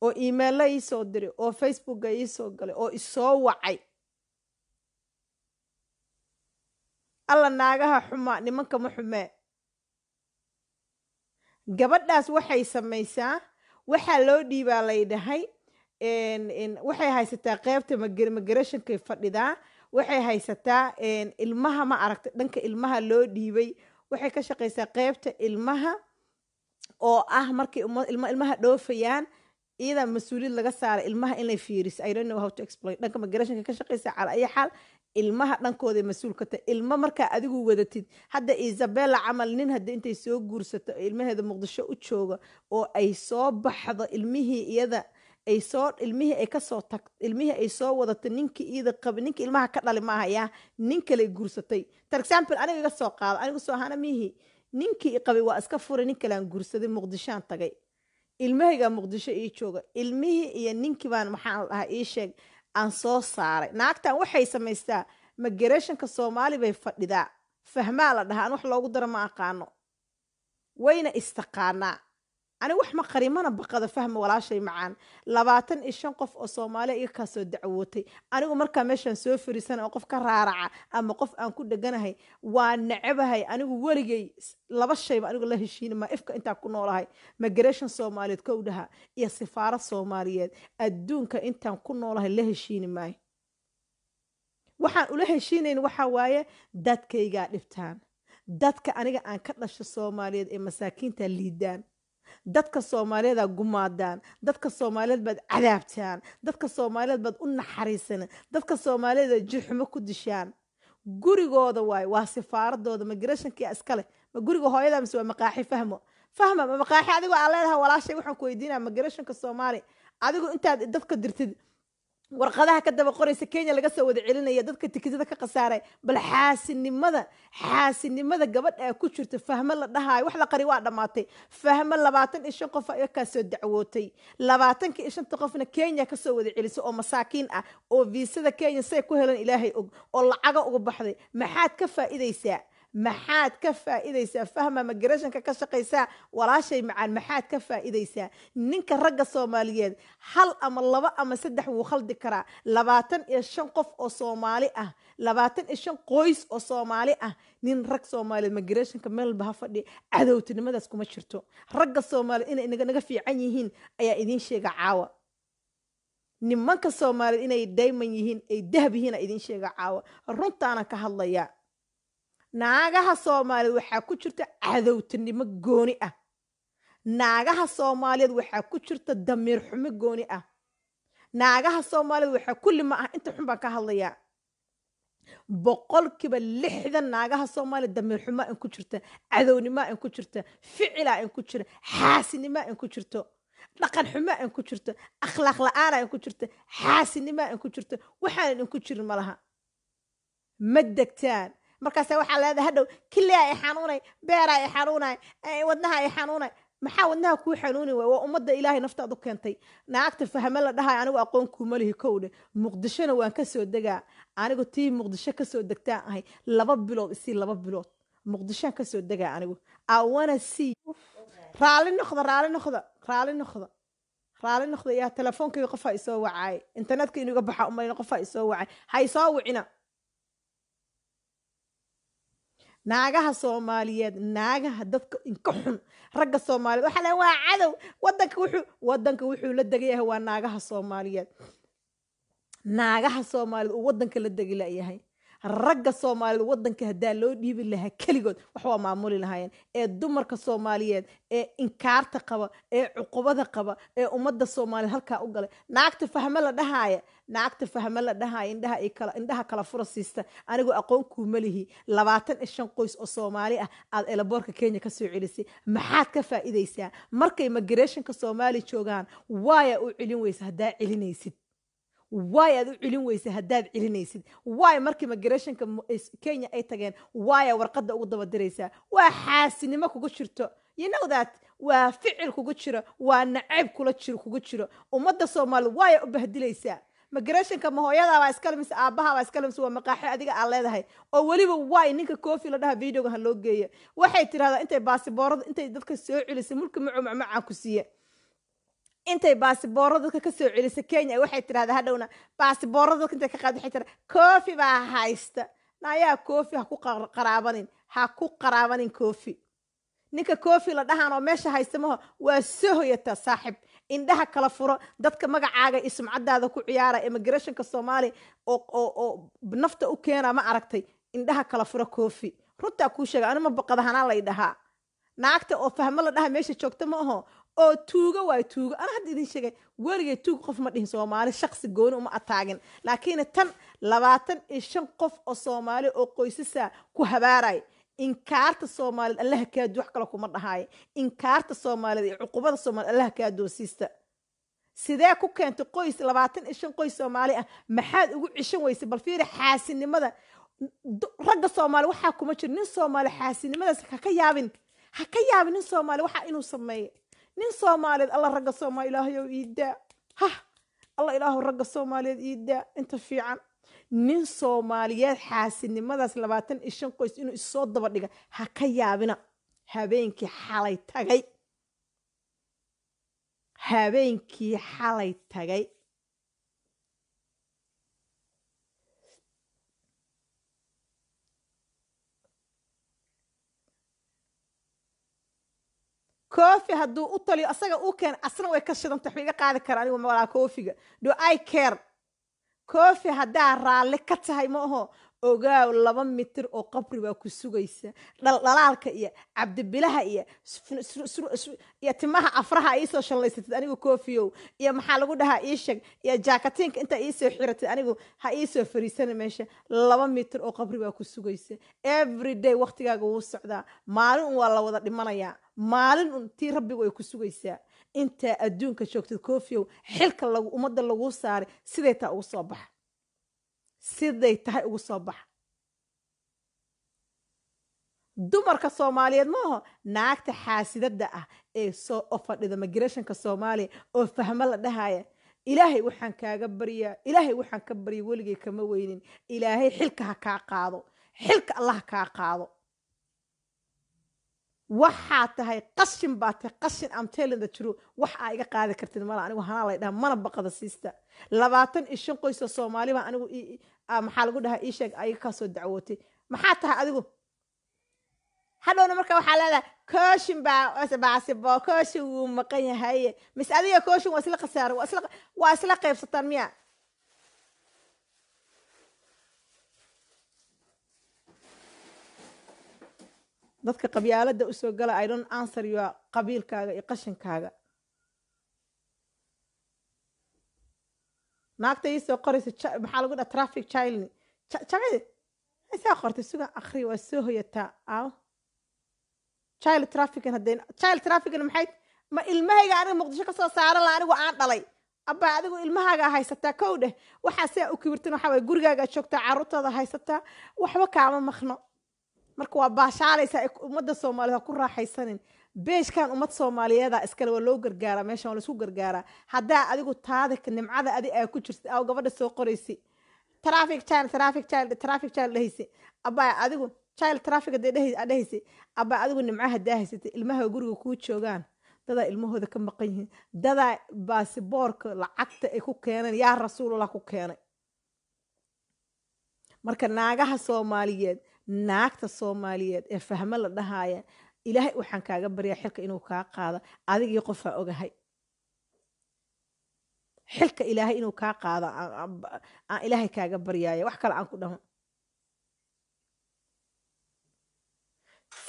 oo imailla ii soo diray oo facebooka ii soo galay oo isoo wacay alla naagaha xuma nimanka ma xumee gabadhaas waxay samaysaa waxaa loo dhiibaa laydhahay waxay haysataa qeybta magarashankay fadhidaa waxay haysataa ilmaha ma aragta dhanka ilmaha loo dhiibay waxay ka shaqaysaa qeybta ilmaha oo ah markay ilmaha dhoofayaan iyada mas-uuliyad laga saara ilmaha inlay fiiriso dhanka migrationka ka shaqeysa cala ayi xaal ilmaha dhankooda mas-uul ka tahay ilmo markaa adigu wadatid hadda isabella camal nin hadda intay soo guursato ilmaheeda muqdisho u jooga oo ay soo baxdo ilmihii iyada ay soo ilmihii ay kasoo tag ilmihii ay soo wadatay ninkii iyada qaba ninkii ilmaha ka dhali maaha yaa nin kaley guursatay for example aniga iga soo qaado aniga soo ahana miihi ninkii qabay waa iska furay nin kalaan guursaday muqdishaan tagay ilmahaygaa muqdisho ii jooga ilmihii iyo ninkii baan maxaa la dhahaa ii sheeg aan soo saaray naagtan waxay samaystaa migarationka soomaali bay fadhidaa fahmaa la dhahaa an wax loogu dara ma aqaano wayna istaqaanaa anigu wax ma mana baqada fahma walaashay macaan labaatan iyo shan qof oo soomaaliya iga kaa dacwootay anigu markaa meeshaan soo fariisan oo qof ka raaraca ama qof aan ku dheganahay waa nacabahay anigu weligay laba shayba anigu la heshiinima ifka intaa ku noolahay migration soomaaliyeed kowdhaha iyo sifaaro soomaaliyeed adduunka intaan ku noolahay la heshiini maayo waxaan ula heshiinayn waxaa waaye dadkaygaa dhibtaan dadka aniga aan ka dhasho soomaaliyeed ee masaakiinta liidaan dadka soomaaliyeeda gumaadaan dadka soomaaliyeed baad cadaabtaan dadka soomaaliyeed baad u naxariisan dadka soomaaliyeed aa jirxumo ku dishaan gurigooda waay waa sifaaradooda migrationkia iskaleh ma guriga hooyada mise waa maqaaxi fahmo fahma ma maqaaxi adigoo aan leedahay walaashay waxaan ku weydiinaa migrationka soomaali adigoo intaad dadka dirtid warqadaha ka daba qoraysa kenya laga soo wada celinaya dadka tikidada ka khasaaray bal xaasinimada xaasinimada gabadha ku jirta fahmo la dhahaayo wax la qari waa dhammaatay fahmo labaatan iyo shan qof ayakaa soo dacwootay labaatanka iyo shanta qofna kenya kasoo wada celisay oo masaakiin ah oo viisada kenya say ku helan ilaahay og oo lacaga uga baxday maxaad ka faa'idaysaa maxaad ka faa'iidaysaa fahma ma garashanka ka shaqaysaa walaashay macaan maxaad ka faa'iidaysaa ninka ragga soomaaliyeed hal ama laba ama saddex wuu khaldi karaa labaatan iyo shan qof oo soomaali ah labaatan iyo shan qoys oo soomaali ah nin rag soomaaliyeed migrashanka meelba ha fadhi cadowtinimadaas kuma jirto ragga soomaaliyeed inay naga fiican yihiin ayaa idiin sheega caawa nimanka soomaaliyeed inay dayman yihiin ay dahab yihiin a idiin sheega caawa runtaana ka hadlayaa naagaha soomaaliyed waxaa ku jirta cadowtinimo gooni ah naagaha soomaaliyeed waxaa ku jirta damiir xumo gooni ah naagaha soomaaliyeed waxaa kulli ma ah inta xun baan ka hadlayaa boqolkiiba lixdan naagaha soomaaliya damiir xumaa in ku jirta cadownimaa in ku jirta ficilaa in ku jira xaasinimaa in ku jirto dhaqan xumaa in ku jirto akhlaaq la-aanaa in ku jirta xaasinimaa in ku jirto waxaanan in ku jirin malaha ma degtaan markaas waxaa leedahay hadhow kiliyaa i xanuunay beera i xanuunay wadnaha i xanuunay maxaa wadnaha kuu xanuuni waay waa ummadda ilaahay naftaad u keentay naagta fahme la dhahay anigu aqoon kuuma lihi muqdishona waan kasoo degaa anigu tii muqdisho kasoo degtaan ahay laba bilood isii laba bilood muqdishoan kasoo degaa anigu awana sii raali noqda raali noqda raali noqda raali noqda yaa telefoonkiiga qofaa isoo wacaay internetka inuga baxa umayna qofaa isoo wacay ha isoo wicina naagaha soomaaliyeed naagaha dadka inka xun ragga soomaaliyeed waxaa le waa cadow wadanka wuxuu wadanka wuxuu la degayahay waa naagaha soomaaliyeed naagaha soomaaliyeed uu wadanka la degi layahay ragga soomaali wadanka hadaa loo dhiibi lahaa keligood wax waa maamuli lahaayeen ee dumarka soomaaliyeed ee inkaarta qaba ee cuqubada qaba ee ummadda soomaaliya halkaa u galay naagta fahme la dhahaaya naagta fahme la dhahaaya indhaha kala fura siista anigu aqoon kuuma lihi labaatan iyo shan qoys oo soomaali ah aad elaboorka kenya kasoo celisay maxaad ka faa'iidaysaa markay migrationka soomaali joogaan waaya u celin weysa haddaa celinaysid waay aad u celin weysay haddaad celinaysid way markii migrationka kenya ay tageen waaya warqadda ugu daba diraysaa waa xaasinimo kugu jirto yonow that waa ficil kugu jiro waa nacayb kula jiro kugu jiro ummadda soomaali waya u bahdilaysaa migrationka ma hooyadaabaa iskale mise waa maqaaxi adiga aad leedahay oo weliba waay ninka kofi la dhaha videoga ha loo geeya waxay tidhahdaa intay baasiboorada intay dadka soo celisay mulki macuu ku siiye intay baasiboorra dadka ka celisa kenya waxay tidhahdaa hadhowna baasiboorra dadka intay ka qaad waxay tidhahda koofi baa haysta naayaa koofi ha ku qaraabanin ha ku qaraabanin koofi ninka koofi la dhahaan oo meesha haysta maho waa soo hoyataa saaxib indhaha kala furo dadka magacaaga iyo sumcadaada ku ciyaara immigrationka soomaaliya oo nafta u keena ma aragtay indhaha kala furo koofi runtaa kuu sheega anima boqadahanaa lay naagta oo fahmo la dhaha meesha joogta ma aho oo tuugo waayo tuugo ana hadda idin sheegay weligay tuug qof ma dhihin soomaali shaksi gooni uma ataagin laakiin tan labaatan iyo shan qof oo soomaali oo qoysasaa ku habaaray inkaarta soomaaliyeed allaha kaadu wax kale kuma dhahaayo inkaarta soomaaliyeed iyo cuqubada soomalied allaha kaadoosiista sidee ku keentay qoys labaatan iyo shan qoys soomaali ah maxaad ugu cishan weysay bal fiiri xaasinimada ragga soomaali waxaa kuma jira nin soomaali xaasinimadaas haka yaabin haka yaabin nin soomaali waxaa inuu sameeyo nin soomaaliyeed alla ragga soomaalilaahyow iidaa hah alla ilaahu ragga soomaaliyeed iidaa inta fiican nin soomaaliyeed xaasinimadaas labaatan iyo shan qoys inuu issoo daba dhiga ha ka yaabina habeenkii xalay tagay habeenkii xalay tagay koofi hadduu u taliyo asaga u keen asna way ka shidanta waxba iga qaadi kara anigu malaa koofiga do i care koofi haddaa raalli ka tahay ma aho ogaaw laba mitir oo qabri baa ku sugaysa dhaldhalaalka iyo cabdibilaha iyo iyo timaha afraha iisoo shallaysatid anigu koofiyow iyo maxaa lagu dhahaa ii iyo jaakatiinka intaa iisoo xiratid anigu ha iisoo fariisana meesha laba mitir oo qabri baa ku sugaysa every day wakhtigaaga wuu socdaa maalin un waa la wada dhimanayaa maalin un tii rabbigu ay ku sugaysaa intaa adduunka joogtid koofiyow xilka ummadda laguu saaray siday taa ugu soo baxa siday tahay ugu soo baxa dumarka soomaaliyeed maaho naagta xaasidada ah ee soo oo fadhida migrationka soomaaliya oo fahmo la dhahaya ilaahay waxaan kaaga baryaa ilaahay waxaan ka barya weligay kama weynin ilaahay xilka ha kaa qaado xilka allah kaa qaado waxaa tahay qashin baa tahay qashin amteelanda jiro wax aa iga qaadi kartid mala anigu hanaa lay dhaha mana baqada siista labaatan iyo shan qoysa soomaali baa anigu maxaa lagu dhahaa ii sheeg ayaga kaasoo dacwootay maxaa tahay adigu hadhowna marka waxaa leedahay kooshin baabasibo kooshin wuu maqan yahay mise adiga kooshin waa isla khasaara waa isla qaybsataan miya dadka qabyaalada usoo gala i don't answer your qabiilkaaga iyo qashinkaaga naagta iisoo qoraysa maxaa lagu dhaha trafic childni jacayde saa qortay sugan akri waa soo hoyataa aaw child traficin haddayn child traficin maxay ma ilmahayga aniga muqdisho kasoo saaran la anigu aan dhalay aba adigu ilmahaagaa haysataa kow dheh waxaa sia u kibirtan waxaa waye gurigaagaa joogtaa caruurtooda haysataa waxba kaama maqno marka waa baashaalaysaa ummadda soomaaliyed ku raaxaysanin beeshkan ummad soomaaliyeeda iskale waa loo gargaaraa meeshan waa laisku gargaaraa haddaa adigu taada nimcada adi aa ku jirta aa gabadha soo qoraysi trafic child trafic child trafic child dhahaysi abaa adigu child trafic hadee dhahaysi abaa adigu nimca hadaa haysatay ilmaha guriga kuu joogaan dadaa ilmahooda ka maqan yihiin dadaa baasiboorka lacagta ay ku keeneen yaa rasuulallah ku keenay marka naagaha soomaaliyeed naagta soomaaliyeed ee fahmo la dhahaya ilaahay waxaan kaaga baryaa xilka inuu kaa qaado adigii qofaa ogahay xilka ilaahay inuu kaa qaado aan ilaahay kaaga baryaaya wax kale aan ku dhaho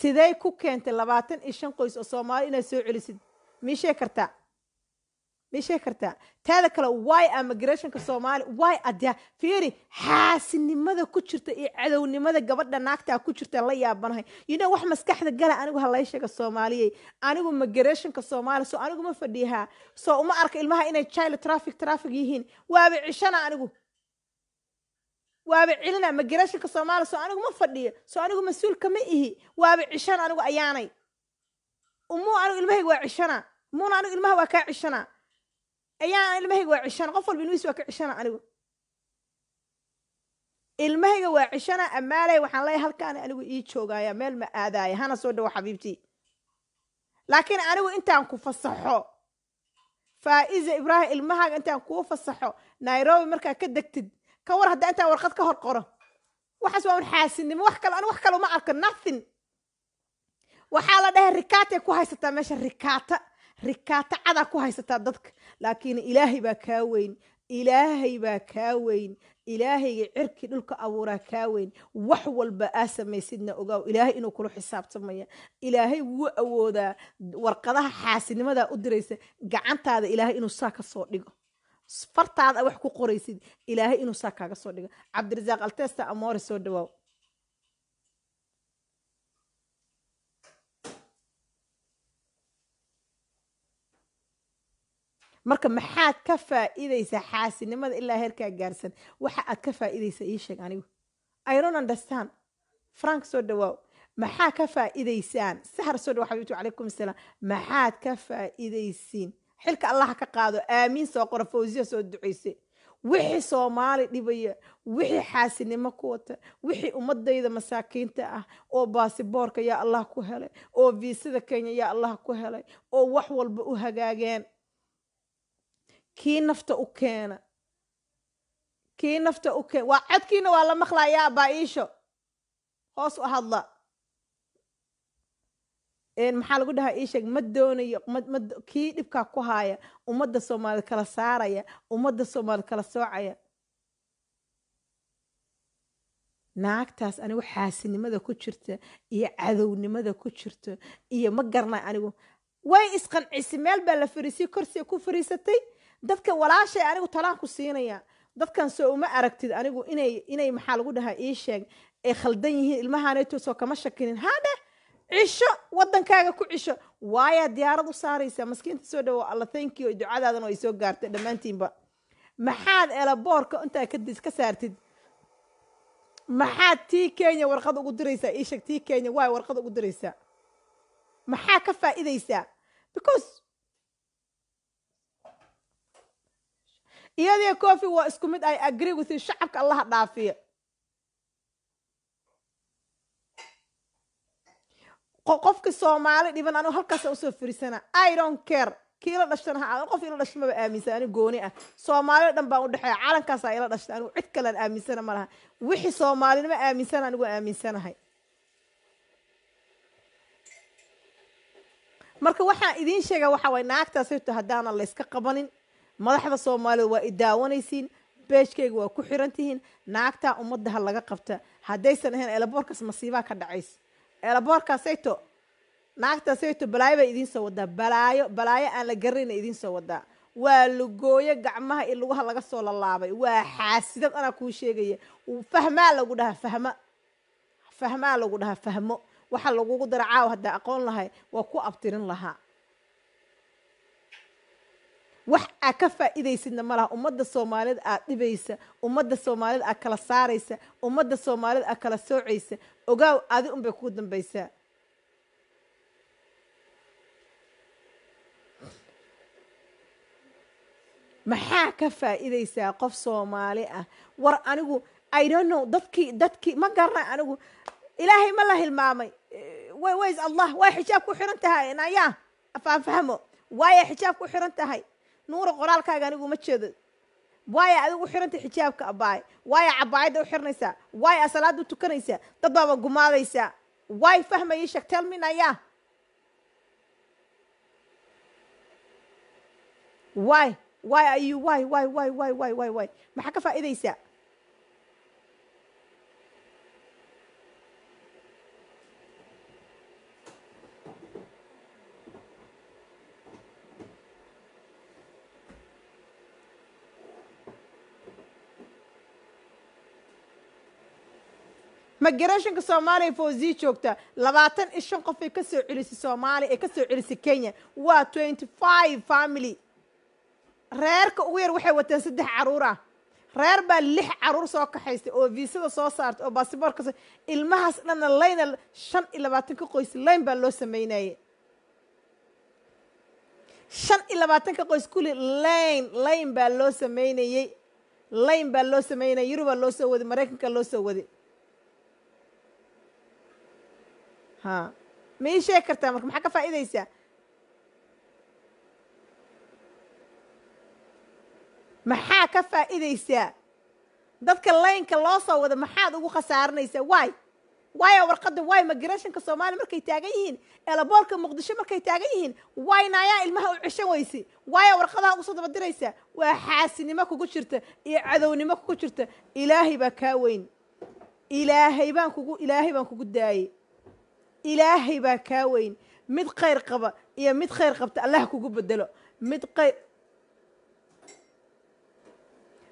siday ku keentay labaatan iyo shan qoys oo soomaaliya inaad soo celisid miishay kartaa may sheegi kartaa taada kale wy a soomaali wy adya fiiri xaasinimada ku jirta iyo cadownimada gabadha naagtaa ku jirta la yaabanahay yino wax maskaxda gala anigu halay sheega soomaaliyey anigu migrationka soomaali so anigu ma fadhiyahaa soo uma arka ilmaha inay child trafic trafic yihiin waaba cishana anigu waaba cilina migrationka soomaali so anigu ma fadhiyo so anigu mas-uulka ma ihi waaba cishana anigu ayaanay umu anigu ilmahayga waa cishana muna anigu ilmaha waa kaa cishana ayaa ilmahayga waa cishana qof walba ilmihiis waa ka cishana anigu ilmahayga waa cishana ammaalay waxaan leeyahay halkaan anigu ii joogaya meel ma aadaaya hana soo dhawo xabiibtii laakiin anigu intaan ku fasaxo faa'iza ibraahim ilmahaaga intaan kuu fasaxo nairobi markaa ka degtid ka war haddaa intaan warqad ka hor qoro waxaas waa un xaasinimo wax kale anigu wax kale uma arko nothing waxaa la dhahay rikaatay ku haysataa meesha rikaata rikaata cadaa ku haysataa dadka laakiin ilaahay baa kaa weyn ilaahay baa kaa weyn ilaahayga cirkii dhulka abuuraa kaa weyn wax walba aa samaysidna ogaaw ilaahay inuu kula xisaabtamaya ilaahay wuu awoodaa warqadaha xaasinimadaa u diraysa gacantaada ilaahay inuu saa ka soo dhigo fartaada wax ku qoraysid ilaahay inuu saa kaaga soo dhigo cabdirasaaq altesta amoore soo dhawaaw marka maxaad ka faa'iidaysaa xaasinimada ilaa heerkaa gaarsan waxa aad ka faa'iidaysaa ii sheeg anigu iron understand frank soo dhawaaw maxaa ka faa'iidaysaan sahar soo dhawa xabiibtu calaykum asalaam maxaad ka faa'iidaysiin xilka allaha ka qaado aamiin soo qora fawsiya soo ducayse wixii soomaali dhibaya wixii xaasinimo ku wata wixii ummadayda masaakiinta ah oo baasiboorka yaa allah ku helay oo viisada kenya yaa allah ku helay oo wax walba u hagaageen kii nafta u keena kii nafta u keena waa codkiina waa la maqlayaa abaa iisho hoos u hadla maxaa lagu dhahaa iisheeg ma doonayo kii dhibkaa ku haaya ummadda soomaalid kala saaraya ummadda soomaalid kala soocaya naagtaas anigu xaasinimada ku jirta iyo cadownimada ku jirta iyo ma garnay anigu way isqancisa meel baa la fariisay korsia ku fariisatay dadka walaashay anigu talaanku siinaya dadkan soo uma aragtid anigu inay maxaa lagu dhahaa ii sheeg ay khaldan yihiin ilmahaanetoosoo kama shakinin hadhe cisho wadankaaga ku cisho waayaa diyaarad u saaraysa maskiinta soo dhawo alla thankiyo ducadaadan oo ay soo gaartay dhammaantiinba maxaad elaboorka intaa kadis ka saartid maxaad tii kenya warqad ugu diraysaa ii sheeg tii kenya waay warqad ugu diraysaa maxaa ka faa'iidaysaa because iyadii cofi waa isku mid ay agree with shacabka allaha dhaafiya qofki soomaali dhiban anigu halkaasa usoo firisana i don care kiila dhashtan ha qof ila dhashta maba aaminsan anigu gooni ah soomaalida dhan baan u dhexeeya caalankaasaa ila dhashta anigu cid kalean aaminsana ma laha wixii soomaalinimo aaminsan anigu aaminsanahay marka waxaan idiin sheegaa waxa waye naagtaasayto haddaana layska qabanin madaxda soomaalida waa i daawanaysiin beeshkayga waa ku xiran tihiin naagtaa ummadda ha laga qabta haddaysan ahayn eelaboorkaas masiibaa ka dhacays dhacaysa eelaboorkaasayto naagtaasayto balaayo baa idiin soo wadaa balaayo balaayo aan la garanayna idiin soo wadaa waa lagooyo gacmaha i lugaha laga soo lalaabay waa xaasidad anaa kuu sheegaya fahmaa lagu dhahaa fahma fahmaa lagu dhahaa fahmo waxa lagugu dara caawa haddaa aqoon lahay waa ku abtirin lahaa wax aad ka faa'iidaysidna ma laha ummadda soomaalida aad dhibaysa ummadda soomaaliyeed aad kala saaraysa ummadda soomaaliyeed aad kala soocaysa ogaaw adi unbay kuu dambaysaa maxaa ka faa'iidaysaa qof soomaali ah war anigu i don't know dadkii dadkii ma garna anigu ilaahay ma la hilmaamay eh, ways allah way xijaab ku xiran tahay nayaa afaanfahmo waaya xijaab ku xiran tahay nuura qoraalkaaga anigu ma jeedo waaya adigu xiranta xijaabka abaaye waaya cabaayadda u xirnaysaa waaya salaada u tukanaysaa dad baaba gumaadaysaa waay fahmaya shagteel minaya way way ayuu way way way way way way way maxaa ka faa'idaysaa immigarationka soomaaliya foosii joogta labaatan iyo shan qof ay ka soo celisay soomaaliya ee ka soo celisay kenya waa twenty five family reerka ugu yar waxay wateen saddex caruur ah reer baa lix caruur soo kaxaystay oo viisada soo saartay oo baasiboorka ilmahaas dhanna layna shan iyo labaatan ka qoys layn baa loo sameynayay shan iyo labaatanka qoys kuli layn layn baa loo sameynayey layn baa loo sameynayay yurubaa loo soo waday maraykanka loo soo waday ha ma ii sheegi kartaa marka maxaa ka faa'idaysaa maxaa ka faa'idaysaa dadka laynka loo soo wada maxaad ugu khasaaranaysaa waay waayo warqadda waay migrashonka soomaaliya markay taagan yihiin eelaboorka muqdisho markay taagan yihiin wayna ayaa ilmaha u cishan weysay waayo warqadaha ugu soo daba diraysaa waa xaasinimo kugu jirta iyo cadownimo kugu jirta ilaahay baa kaa weyn ilaahay baan kugu ilaahay baan kugu daayay ilaahay baa kaa weyn mid khayr qaba iyo mid khayr qabta allah kugu bedelo mid ayr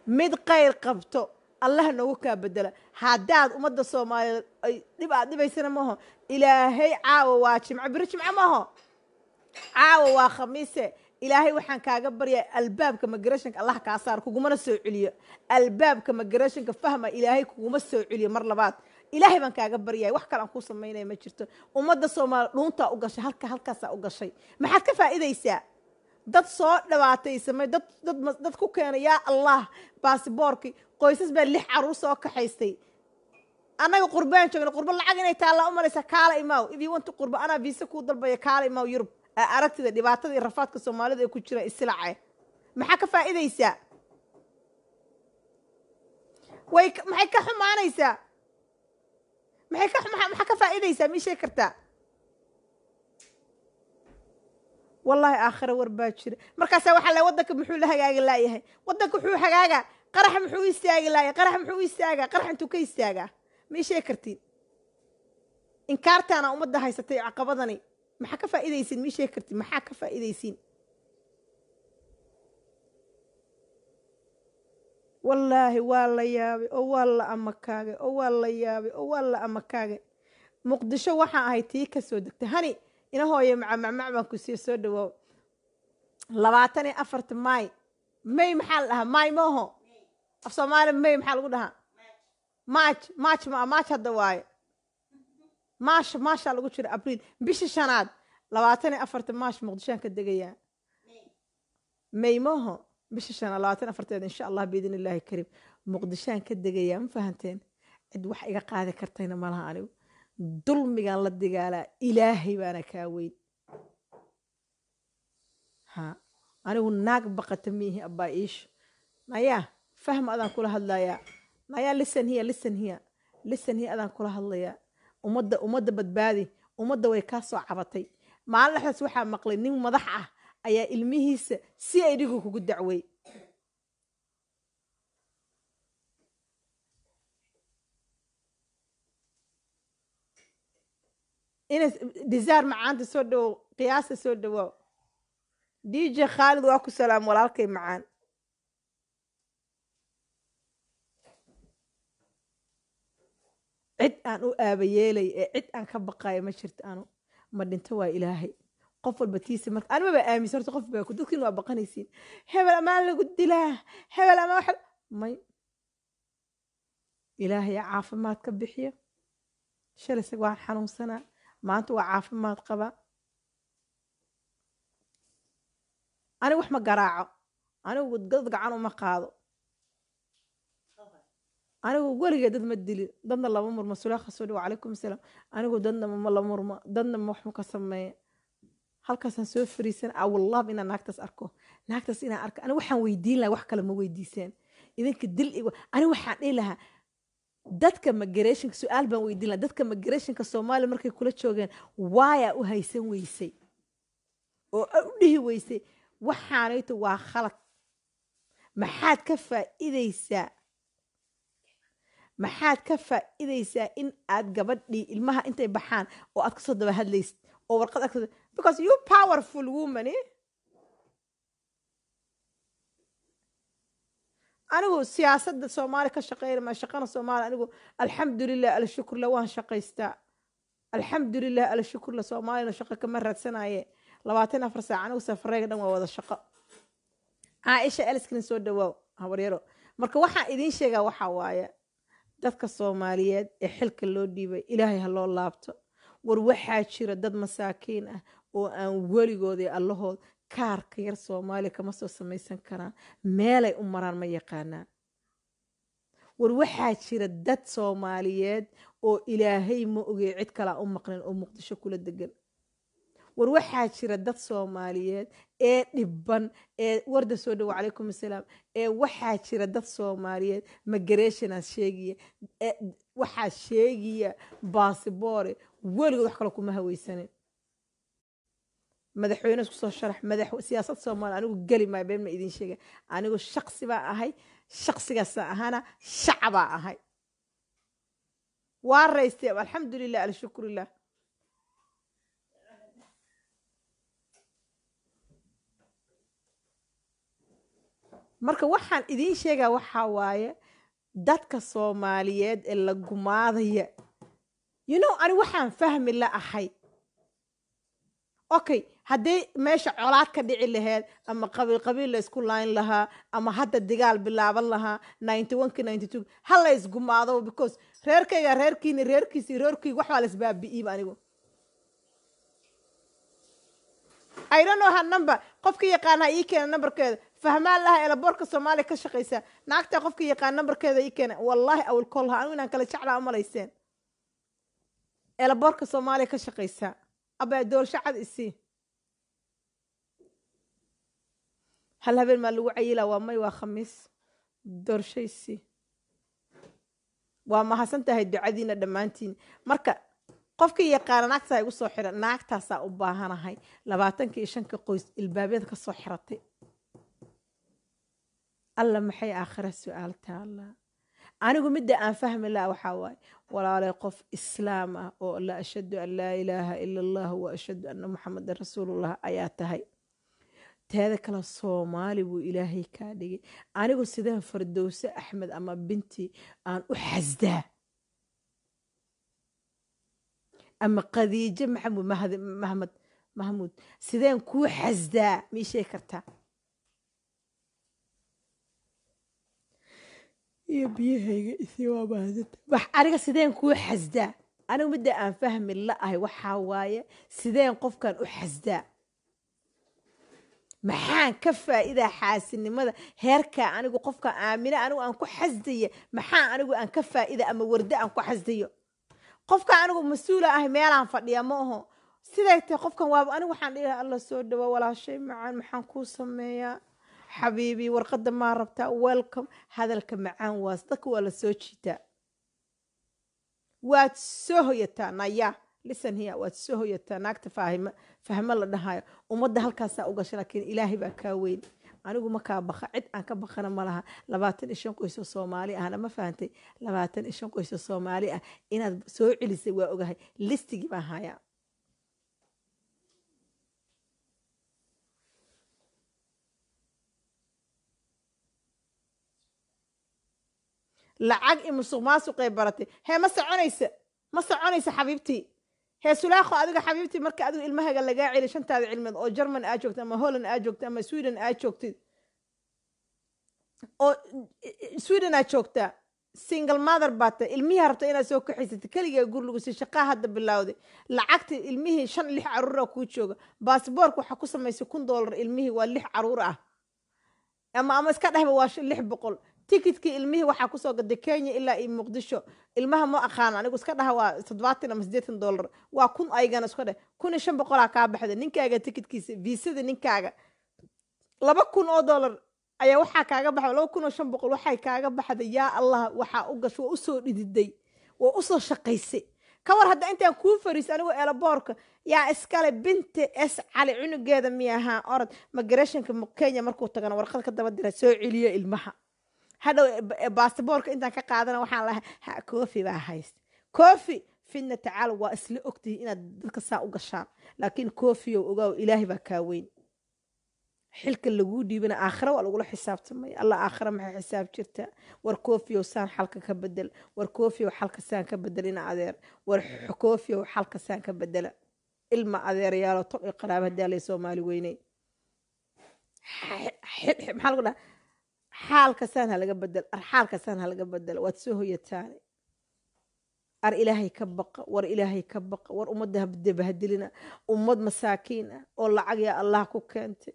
mid khayr qabto allah nagu kaa bedela haddaad ummadda soomaaliyeed ay dhib aad dhibaysana maaho ilaahay caawa waa jimco beri jimco maaho caawa waa khamiise ilaahay waxaan kaaga baryaa albaabka migrashonka allah kaa saar kugumana soo celiyo albaabka migrashonka fahma ilaahay kuguma soo celiyo mar labaad ilaahay baan kaaga baryaya wax kale aan kuu samaynaya ma jirto ummadda soomaaliya dhuuntaa u gashay halka halkaasaa u gashay maxaad ka faa'iidaysaa dad soo dhawaataysamay dddad ku keenay yaa allah baasiboorkii qoysas baa lix caruur soo kaxaystay annaga qurbaan joogna qurbo lacag inay taallaa u kaala imaaw if you want qurbo anaa viisa kuu dalbaya kaala imaaw yurub aragtida dhibaatada iyo rafaadka soomaalida ay ku jiraan isilaace maxaa ka faa'iidaysaa way maxay ka xumaanaysaa maxaa ka faa'iidaysaa mii sheeg kartaa wallaahi aakhira war baa jira markaasaa waxaa la waddanka muxuu la hagaagi laayahay waddanka wuxuu hagaaga qarax muxuu istaagi laaya qarax muxuu istaagaa qarax intuu ka istaagaa mii sheeg kartiin inkaartaana ummadda haysatay caqabadani maxaa ka faa'iidaysiin mii sheeg kartiin maxaa ka faa'iidaysiin wallaahi waa la yaabay oo waa la amakaagay oo waa la yaabay oo waa la amakaagay muqdisho waxaa ahay tii kasoo degtay hani ina hooye macmacmac baan ku sii soo dhawaaw labaatan iyo afarta maay may maxaa la dhahaa maay maaho af soomaali may maxaa lagu dhahaa maaj maaj maa maaj hadda waaye maash maashaa lagu jira abriil bisha shanaad labaatan iyo afarta maash muqdishoaan ka degayaa may maaho bisha shan labaatan afarteed insha allah biidn illaahi kariim muqdishaan ka degayaa ma fahanteen cid wax iga qaadi kartayna malaha anigu dulmigaan la digaalaa ilaahay baana kaa weyn ha anigu naag baqata miihi abbaa iisho nayaa fahm adaan kula hadlayaa naya lisan hiya lisan hiya lisan hiya adaan kula hadlayaa ummadda ummadda badbaadi ummadda way kaa soo cabatay maalin dhexdaas waxaa maqlay nin madax ah ayaa ilmihiisa si adigu kugu dacwey ina disaar macaanta soo dhawow qiyaasta soo dhawaaw dj khaalid waa ku salaam walaalkay macaan cid aan u aabayeelay ee cid aan ka baqayo ma jirto anu ma dhinto waa ilaahay qof walba walbatiisa marka anima baa aamis horta qof baa dadkiina waa baqanaysiin hebel amaa lagu dilaa hebel amaa wax may ilaahay caafimaad ka bixiya shalay isaga waan xanuunsanaa maanta waa caafimaad qaba anigu wax ma garaaco anigu dad gacan uma qaado anigu weligee dad ma dilin dadna lama murmo sulaaha soo dhi wacalaykum salaam anigu dadna ma lama murmo dadna ma wax ka sameeya halkaasaan soo fariisan awlab ah, inaan naagtaas arko naagtaas inaan arko ani waxaan weydiin lahaa wax kale ma weydiiseen idinka dil ani waxaan dhihi lahaa dadka migrationka su-aal baan weydiin lahaa dadka migrationka soomaaliya markay kula joogeen waayaa u haysan weysay oo u dhihi weysay waxaanayto waa khalad maxaad ka faa'idaysaa maxaad ka faa'iidaysaa in aad gabadhii ilmaha intay baxaan oo aad kasoo daba hadlaysid oo warqad because you powerful woman eh? anigu siyaasadda soomaali ka shaqeynama shaqana soomaali anigu alxamdulilah alshukurla waan shaqaystaa alxamdulilah alshukurla soomaalina shaqo kama raadsanaye labaatan afar saac anigu safareyga dhan waa wada shaqo caaisha elskrin soo dhawaaw habaryaro marka waxaan idiin sheegaa waxaa waaye dadka soomaaliyeed ee xilka loo dhiibay ilaahay ha loo laabto war waxaa jira dad masaakiin ah oo aan weligoodii allahood kaarka yar soomaaliya kama soo samaysan karaan meelay u maraan ma yaqaanaa war waxaa jira dad soomaaliyeed oo ilaahay ma ogey cid kalaa u maqlin oo muqdisho kula degan war waxaa jira dad soomaaliyeed ee dhiban ee warda soo dhow calaykum asalaam ee waxaa jira dad soomaaliyeed magareeshanaa sheegiya waxaa sheegiya baasiboore weligood wax kale kuma haweysanin madaxweyne isku sharax madax siyaasad soomaaliya anigu geli maayo been ma idin sheega anigu shaksi baa ahay shaksigaasa ahana shacbaa ahay waa raystay lilah alshukurilah marka waxaan idiin sheegaa waxaa waaye dadka soomaaliyeed ee la gumaadaya you know ani waxaan fahmi la ahay okay haddii meesha colaad ka dhici laheed ama qabiil qabiil la isku layn lahaa ama hadda digaal bilaaban lahaa ninety one ki ninety ha la isgumaado reerkayga reerkiini reerkiisi reerkiyga wax baa la isbaabi'iiba anigu idanoha number qofka yaqaanaha ii keena nambarkeeda fahmaan laha elaboorka soomaaliya ka shaqaysa naagtaa qofka yaqaan nambarkeeda ii keena wallaahi awilkoolha anigu inaan kala jeclaa umalayseen elaboorka soomaaliya ka shaqaysa abaadoolshacad isii hal habeen maa lagu cayila waa may waa khamiis doorshaysi waa mahadsan tahay ducadiina dhammaantiin marka qofkii yaqaana naagtaa igu soo xidhan naagtaasaa u baahanahay labaatankii iyo shanka qoys ilbaabeed ka soo xiratay alla maxay aakhira su-aalta allah anigu midda aan fahmi laha waxaa waaye walaalay qof islaam ah oo la ashhadu an laa ilaaha ila allah wa ashhadu anna muxamadan rasuulullah ayaa tahay teeda kale soomaali buu ilaahay kaa dhigay anigu sideen fardowse axmed ama binti aan u xasdaa ama khadiijo maxamud mahmed mahmuud sideen kuu xasdaa sheegi kartaa iyo biyahayga isii wax aniga sideen kuu xasdaa anigu midda aan fahmi la ahay waxaa waaye sideen qofkan u xasdaa maxaan ka faa'iidaa xaasinimada heerka anigu qofka aamina anigu aan ku xasdaya maxaa anigu aan ka faa'ida ama wardo aan ku xasdayo qofka anigu mas-uula ahay meelaan fadhiya ma aho siday tahay qofkan waaba anigu waxaan dhiilaha alla soo dhawaa walaashay macaan maxaan kuu sameeyaa xabiibi warqada maa rabtaa welcome hadalka macaan waas dadka waa la soo jiitaa waad soo hoyataa nayaa lisanhiya waad soo hoyataa naagta faahima fahmo la dhahayo ummadda halkaasaa ugasha laakiin ilaahay baa kaa weyn anigu makaa baqa cid aan ka baqana malaha labaatan iyo shan qoyso soomaali ahna ma fahantay labaatan iyo shan qoyso soomaali ah inaad soo celisay waa ogahay listigii baan hayaa lacag i musuq maasuqay baratay hee ma soconaysa ma soconaysa xabiibtii heesulaakho adiga xabiibtii marka adigu ilmahaga lagaa celi shantaada cilmeed oo german aa joogtid ama holland aa joogtid ama sweden aa joogtid oo sweden aa joogtaa single mother baa tahay ilmihii rabta inaad soo kaxaysatid keligaa gur lagusi shaqaa hadda bilowday lacagta ilmihii shan lix caruura kuu jooga baasboorka waxaa ku samaysay kun doolar ilmihii waa lix caruur ah ama ama iska dhehba waa lix boqol tikidkii ilmihii waxaa kusoo gaday kenya ilaa iyo muqdisho ilmaha ma aqaano anigu iska dhaha waa toddobaatan ama siddeetan dollar waa kun aygana iska dheh kun iyo shan boqolaa kaa baxda ninkaaga tikidkiisa viisada ninkaaga laba kun oo dollar ayaa waxaa kaaga baxda laba kun oo shan boqol waxay kaaga baxda yaa allah waxaa u gasho waa usoo dhididay waa usoo shaqaysay kawar hadda intaan kuu fariis anigoo eelaboorka yaa iskale binti s cali cunugeeda miyahaa orod migrationka kenya markuu tagana warqad ka daba dira soo celiyo ilmaha hadhow eh, basaboorka intaan ka qaadana waxaan lahaa kofi baa haysta kofi fidna tacaalow waa isla ogtihi inaad dadka saa u gashaan laakiin kofiyow ogaaw ilaahay baa kaa weyn xilka laguu dhiibana aakhira waa lagula xisaabtamaya alla aakhira maxay xisaab jirtaa war kofiyow saan xalka ka bedel war kofiyow xalka saan ka bedel ina adeer war kofiyow xalka saan ka bedela ilma adeerayaalo tol iyo qaraaba hadaa soomaali weyney maxaa lagu dhaha xaalkasaan halaga badel arxaalkasaan halaga badelo waad soo hoyataane ar ilaahay ka baqa war ilaahay ka baqa war ummadda habdebahdilina ummad masaakiin ah oo lacagya allah ku keentay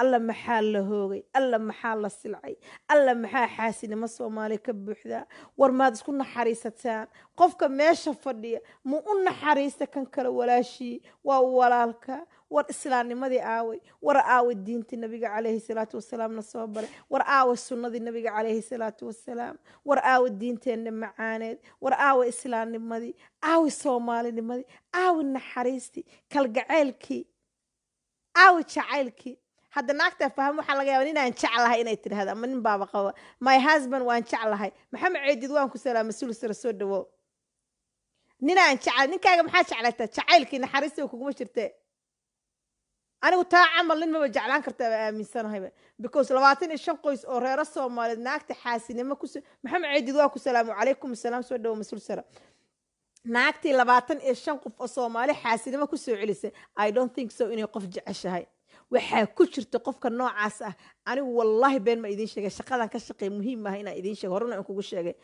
alla maxaa la hoogay alla maxaa la silcay alla maxaa xaasinimo soomaali ka buuxdaa war maad isku naxariisataan qofka meesha fadhiya ma u naxariista kan kale walaashii waa walaalka war islaamnimadii aaway war aawe diintii nabiga caleyhi salaatu wasalaamna soo baray war aawe sunadii nabiga caleyhi salaatu wasalaam war aawe diinteenna macaaneed war aawe islaamnimadii aaway soomaalinimadii aaway naxariistii kalgaceylkii aaway jacaylkii hadda naagtaa faham waxaa laga yaaba ninaan jeclahay inay tidhahda ama nin baaba qaba my husband waan jeclahay maxamed ceedid waan ku salaama sulisara soo dhawow ninaan jecla ninkaaga maxaa jeclaytaa jacaylkii naxariistii kuguma jirtee anigu taa camal nin maba jeclaan kartaa baa aaminsanahayba because labaatan iyo shan qoys oo reero soomaaliyeed naagta xaasinimo ku maxamed ceedid waa ku salaamu calaykum salaam soo dhowo mas-uul sara naagtii labaatan iyo shan qof oo soomaali xaasinimo ku soo celisay i don't think so inay qof jeceshahay waxaa ku jirta qofka noocaas ah anigu wallaahi been ma idiin sheegay shaqadan ka shaqeey muhiim maaha inaan idiin sheegay horena aan kugu sheegay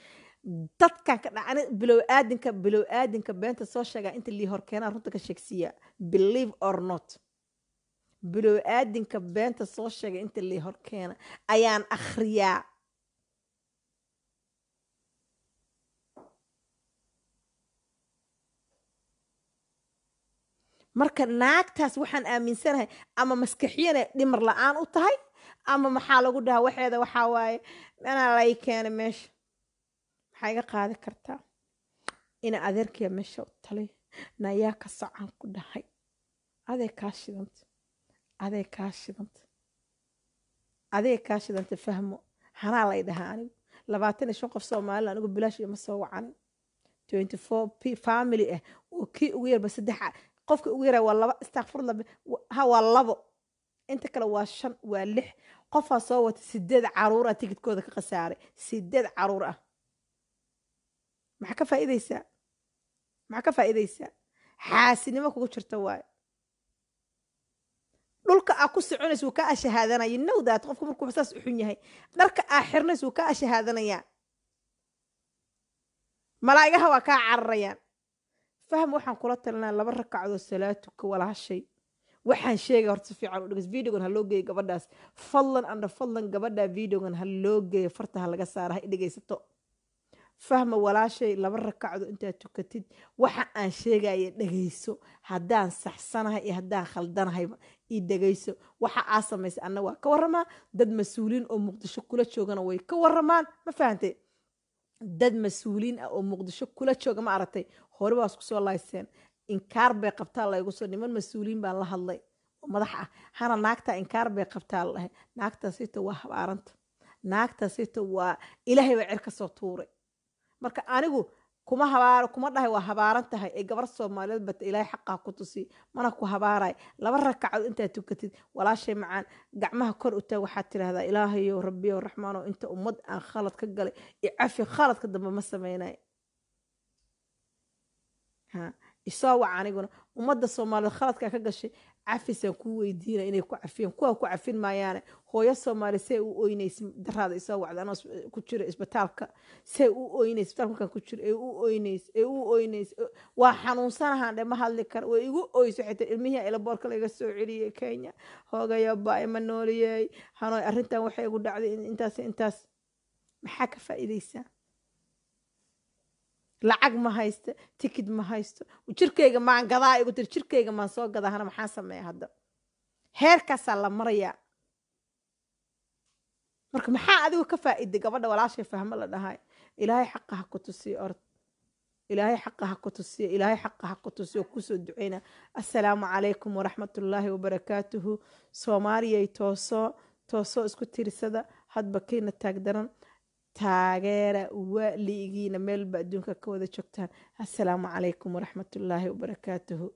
dadkan ka dha bilow aadinka bilow aadinka beenta soo sheegaa inta lii horkeenaa runta ka sheegsiiya believe or not bilow aadinka beenta soo sheega inta lii horkeena ayaan akhriyaa marka naagtaas waxaan aaminsanahay ama maskaxiyana dhimar la-aan u tahay ama maxaa lagu dhahaa waxeeda waxaa waaye anaa lai keena meesha maxaa iga qaadi kartaa ina adeerkiya meesha u talay na ka socan ku dhahay adee kaa shidanta adee kaa shidanta adee kaa shidanta fahmo hanaa lay dhahaa anigu labaatan iyo shan qof soomaalila anigu bilaash ima soo wacanin twenty four p family ah eh. oo kii ugu yarba saddex qofka ugu yara waa laba istakfurla ha waa labo inta kale waa shan waa lix qofaa soo wata sideed caruur ah tigidkooda ka khasaaray sideed caruur ah maxaa ka faaideysaa maxaa ka faaideysaa xaasinimo kugu jirta waayo dhulka aa ku soconaysa wuu kaa shahaadanaya nowdaad qofku markuu saas u xun yahay dharka aa xirnays wuu kaa ashahaadanaya malaa'igaha waa kaa cararayaan fahm waxaan kula talinaa laba ragcadood salaatuka walaashay waxaan sheega horta si fiican u dhigas videogan ha loo geeyo gabadhaas fadlan andha fadlan gabadha videogan ha loo geeyo farta ha laga saara ha i dhegaysato fahma walaashay laba rakacdo intaa tukatid waxa aan sheegaya dhegayso hadaan saxsanahay iyo haddaan khaldanahayba io dhegayso waxa aa samaysa anna waa ka waramaa dad mas-uuliin oo muqdisho kula joogana way ka waramaan ma fahantay dad mas-uuliin ah oo muqdisho kula jooga ma aragtay hore baas kusoo layseen inkaar bay qabtaa laygu soo niman mas-uuliin baan la hadlay oo madax ah hana naagtaa inkaar bay qabtaa ladahay naagtaasito waa habaaranta naagtaasito waa ilaahay baa cer soo tuuray marka anigu kuma habaar kuma dhahay waa habaaran tahay ee gabar soomaaliyeed bata ilaahay xaqaa ku tusi mana ku habaaray laba rakacood intaa tukatid walaashay macaan gacmaha kor u taag waxaad tidhaahdaa ilaahayo rabbiyo raxmaano inta ummad aan khalad ka galay iyo cafi khaladka dambe ma sameynay isoo waca aniguna ummadda soomaaliyeed khaladkaa ka gashay cafisan ku weydiina inay ku cafiyaan kuwa ku cafin maayaane hooyo soomaali see u oyneys daraada isoo wacda anoo ku jiro isbitaalka see u oyneys isbitaal markaan ku jiro ee u oyneys ee u oyneys waa xanuunsanahaan dhe ma hadli kara way igu oyso xita ilmihii ilaboorka laga soo celiyay kenya hoogaya baa ma nooliyey hanooy arrintan waxay igu dhacday intaas intaas maxaa ka faa'iidaysaa lacag ma haysta tikid ma haysto jirkeyga maan gadaa igu tir jirkeyga maan soo gadaa maxaa sameeya hadda heerkaasaa la marayaa marka maxaa adigu ka faa'iday gabadha walaashay fahmo la dhahay ilaahay xaqa ha ku tusiya ord ilaahay xaqa ha ku tusiya ilaahay xaqa ha ku tusiyo kusoo duceyna assalaamu calaykum waraxmatullaahi wabarakaatuhu soomaaliyay tooso tooso isku tiirsada hadba kiina taagdaran taageera waligiina meelba adduunka ka wada joogtaan assalaamu calaykum waraxmatullaahi wabarakaatuhu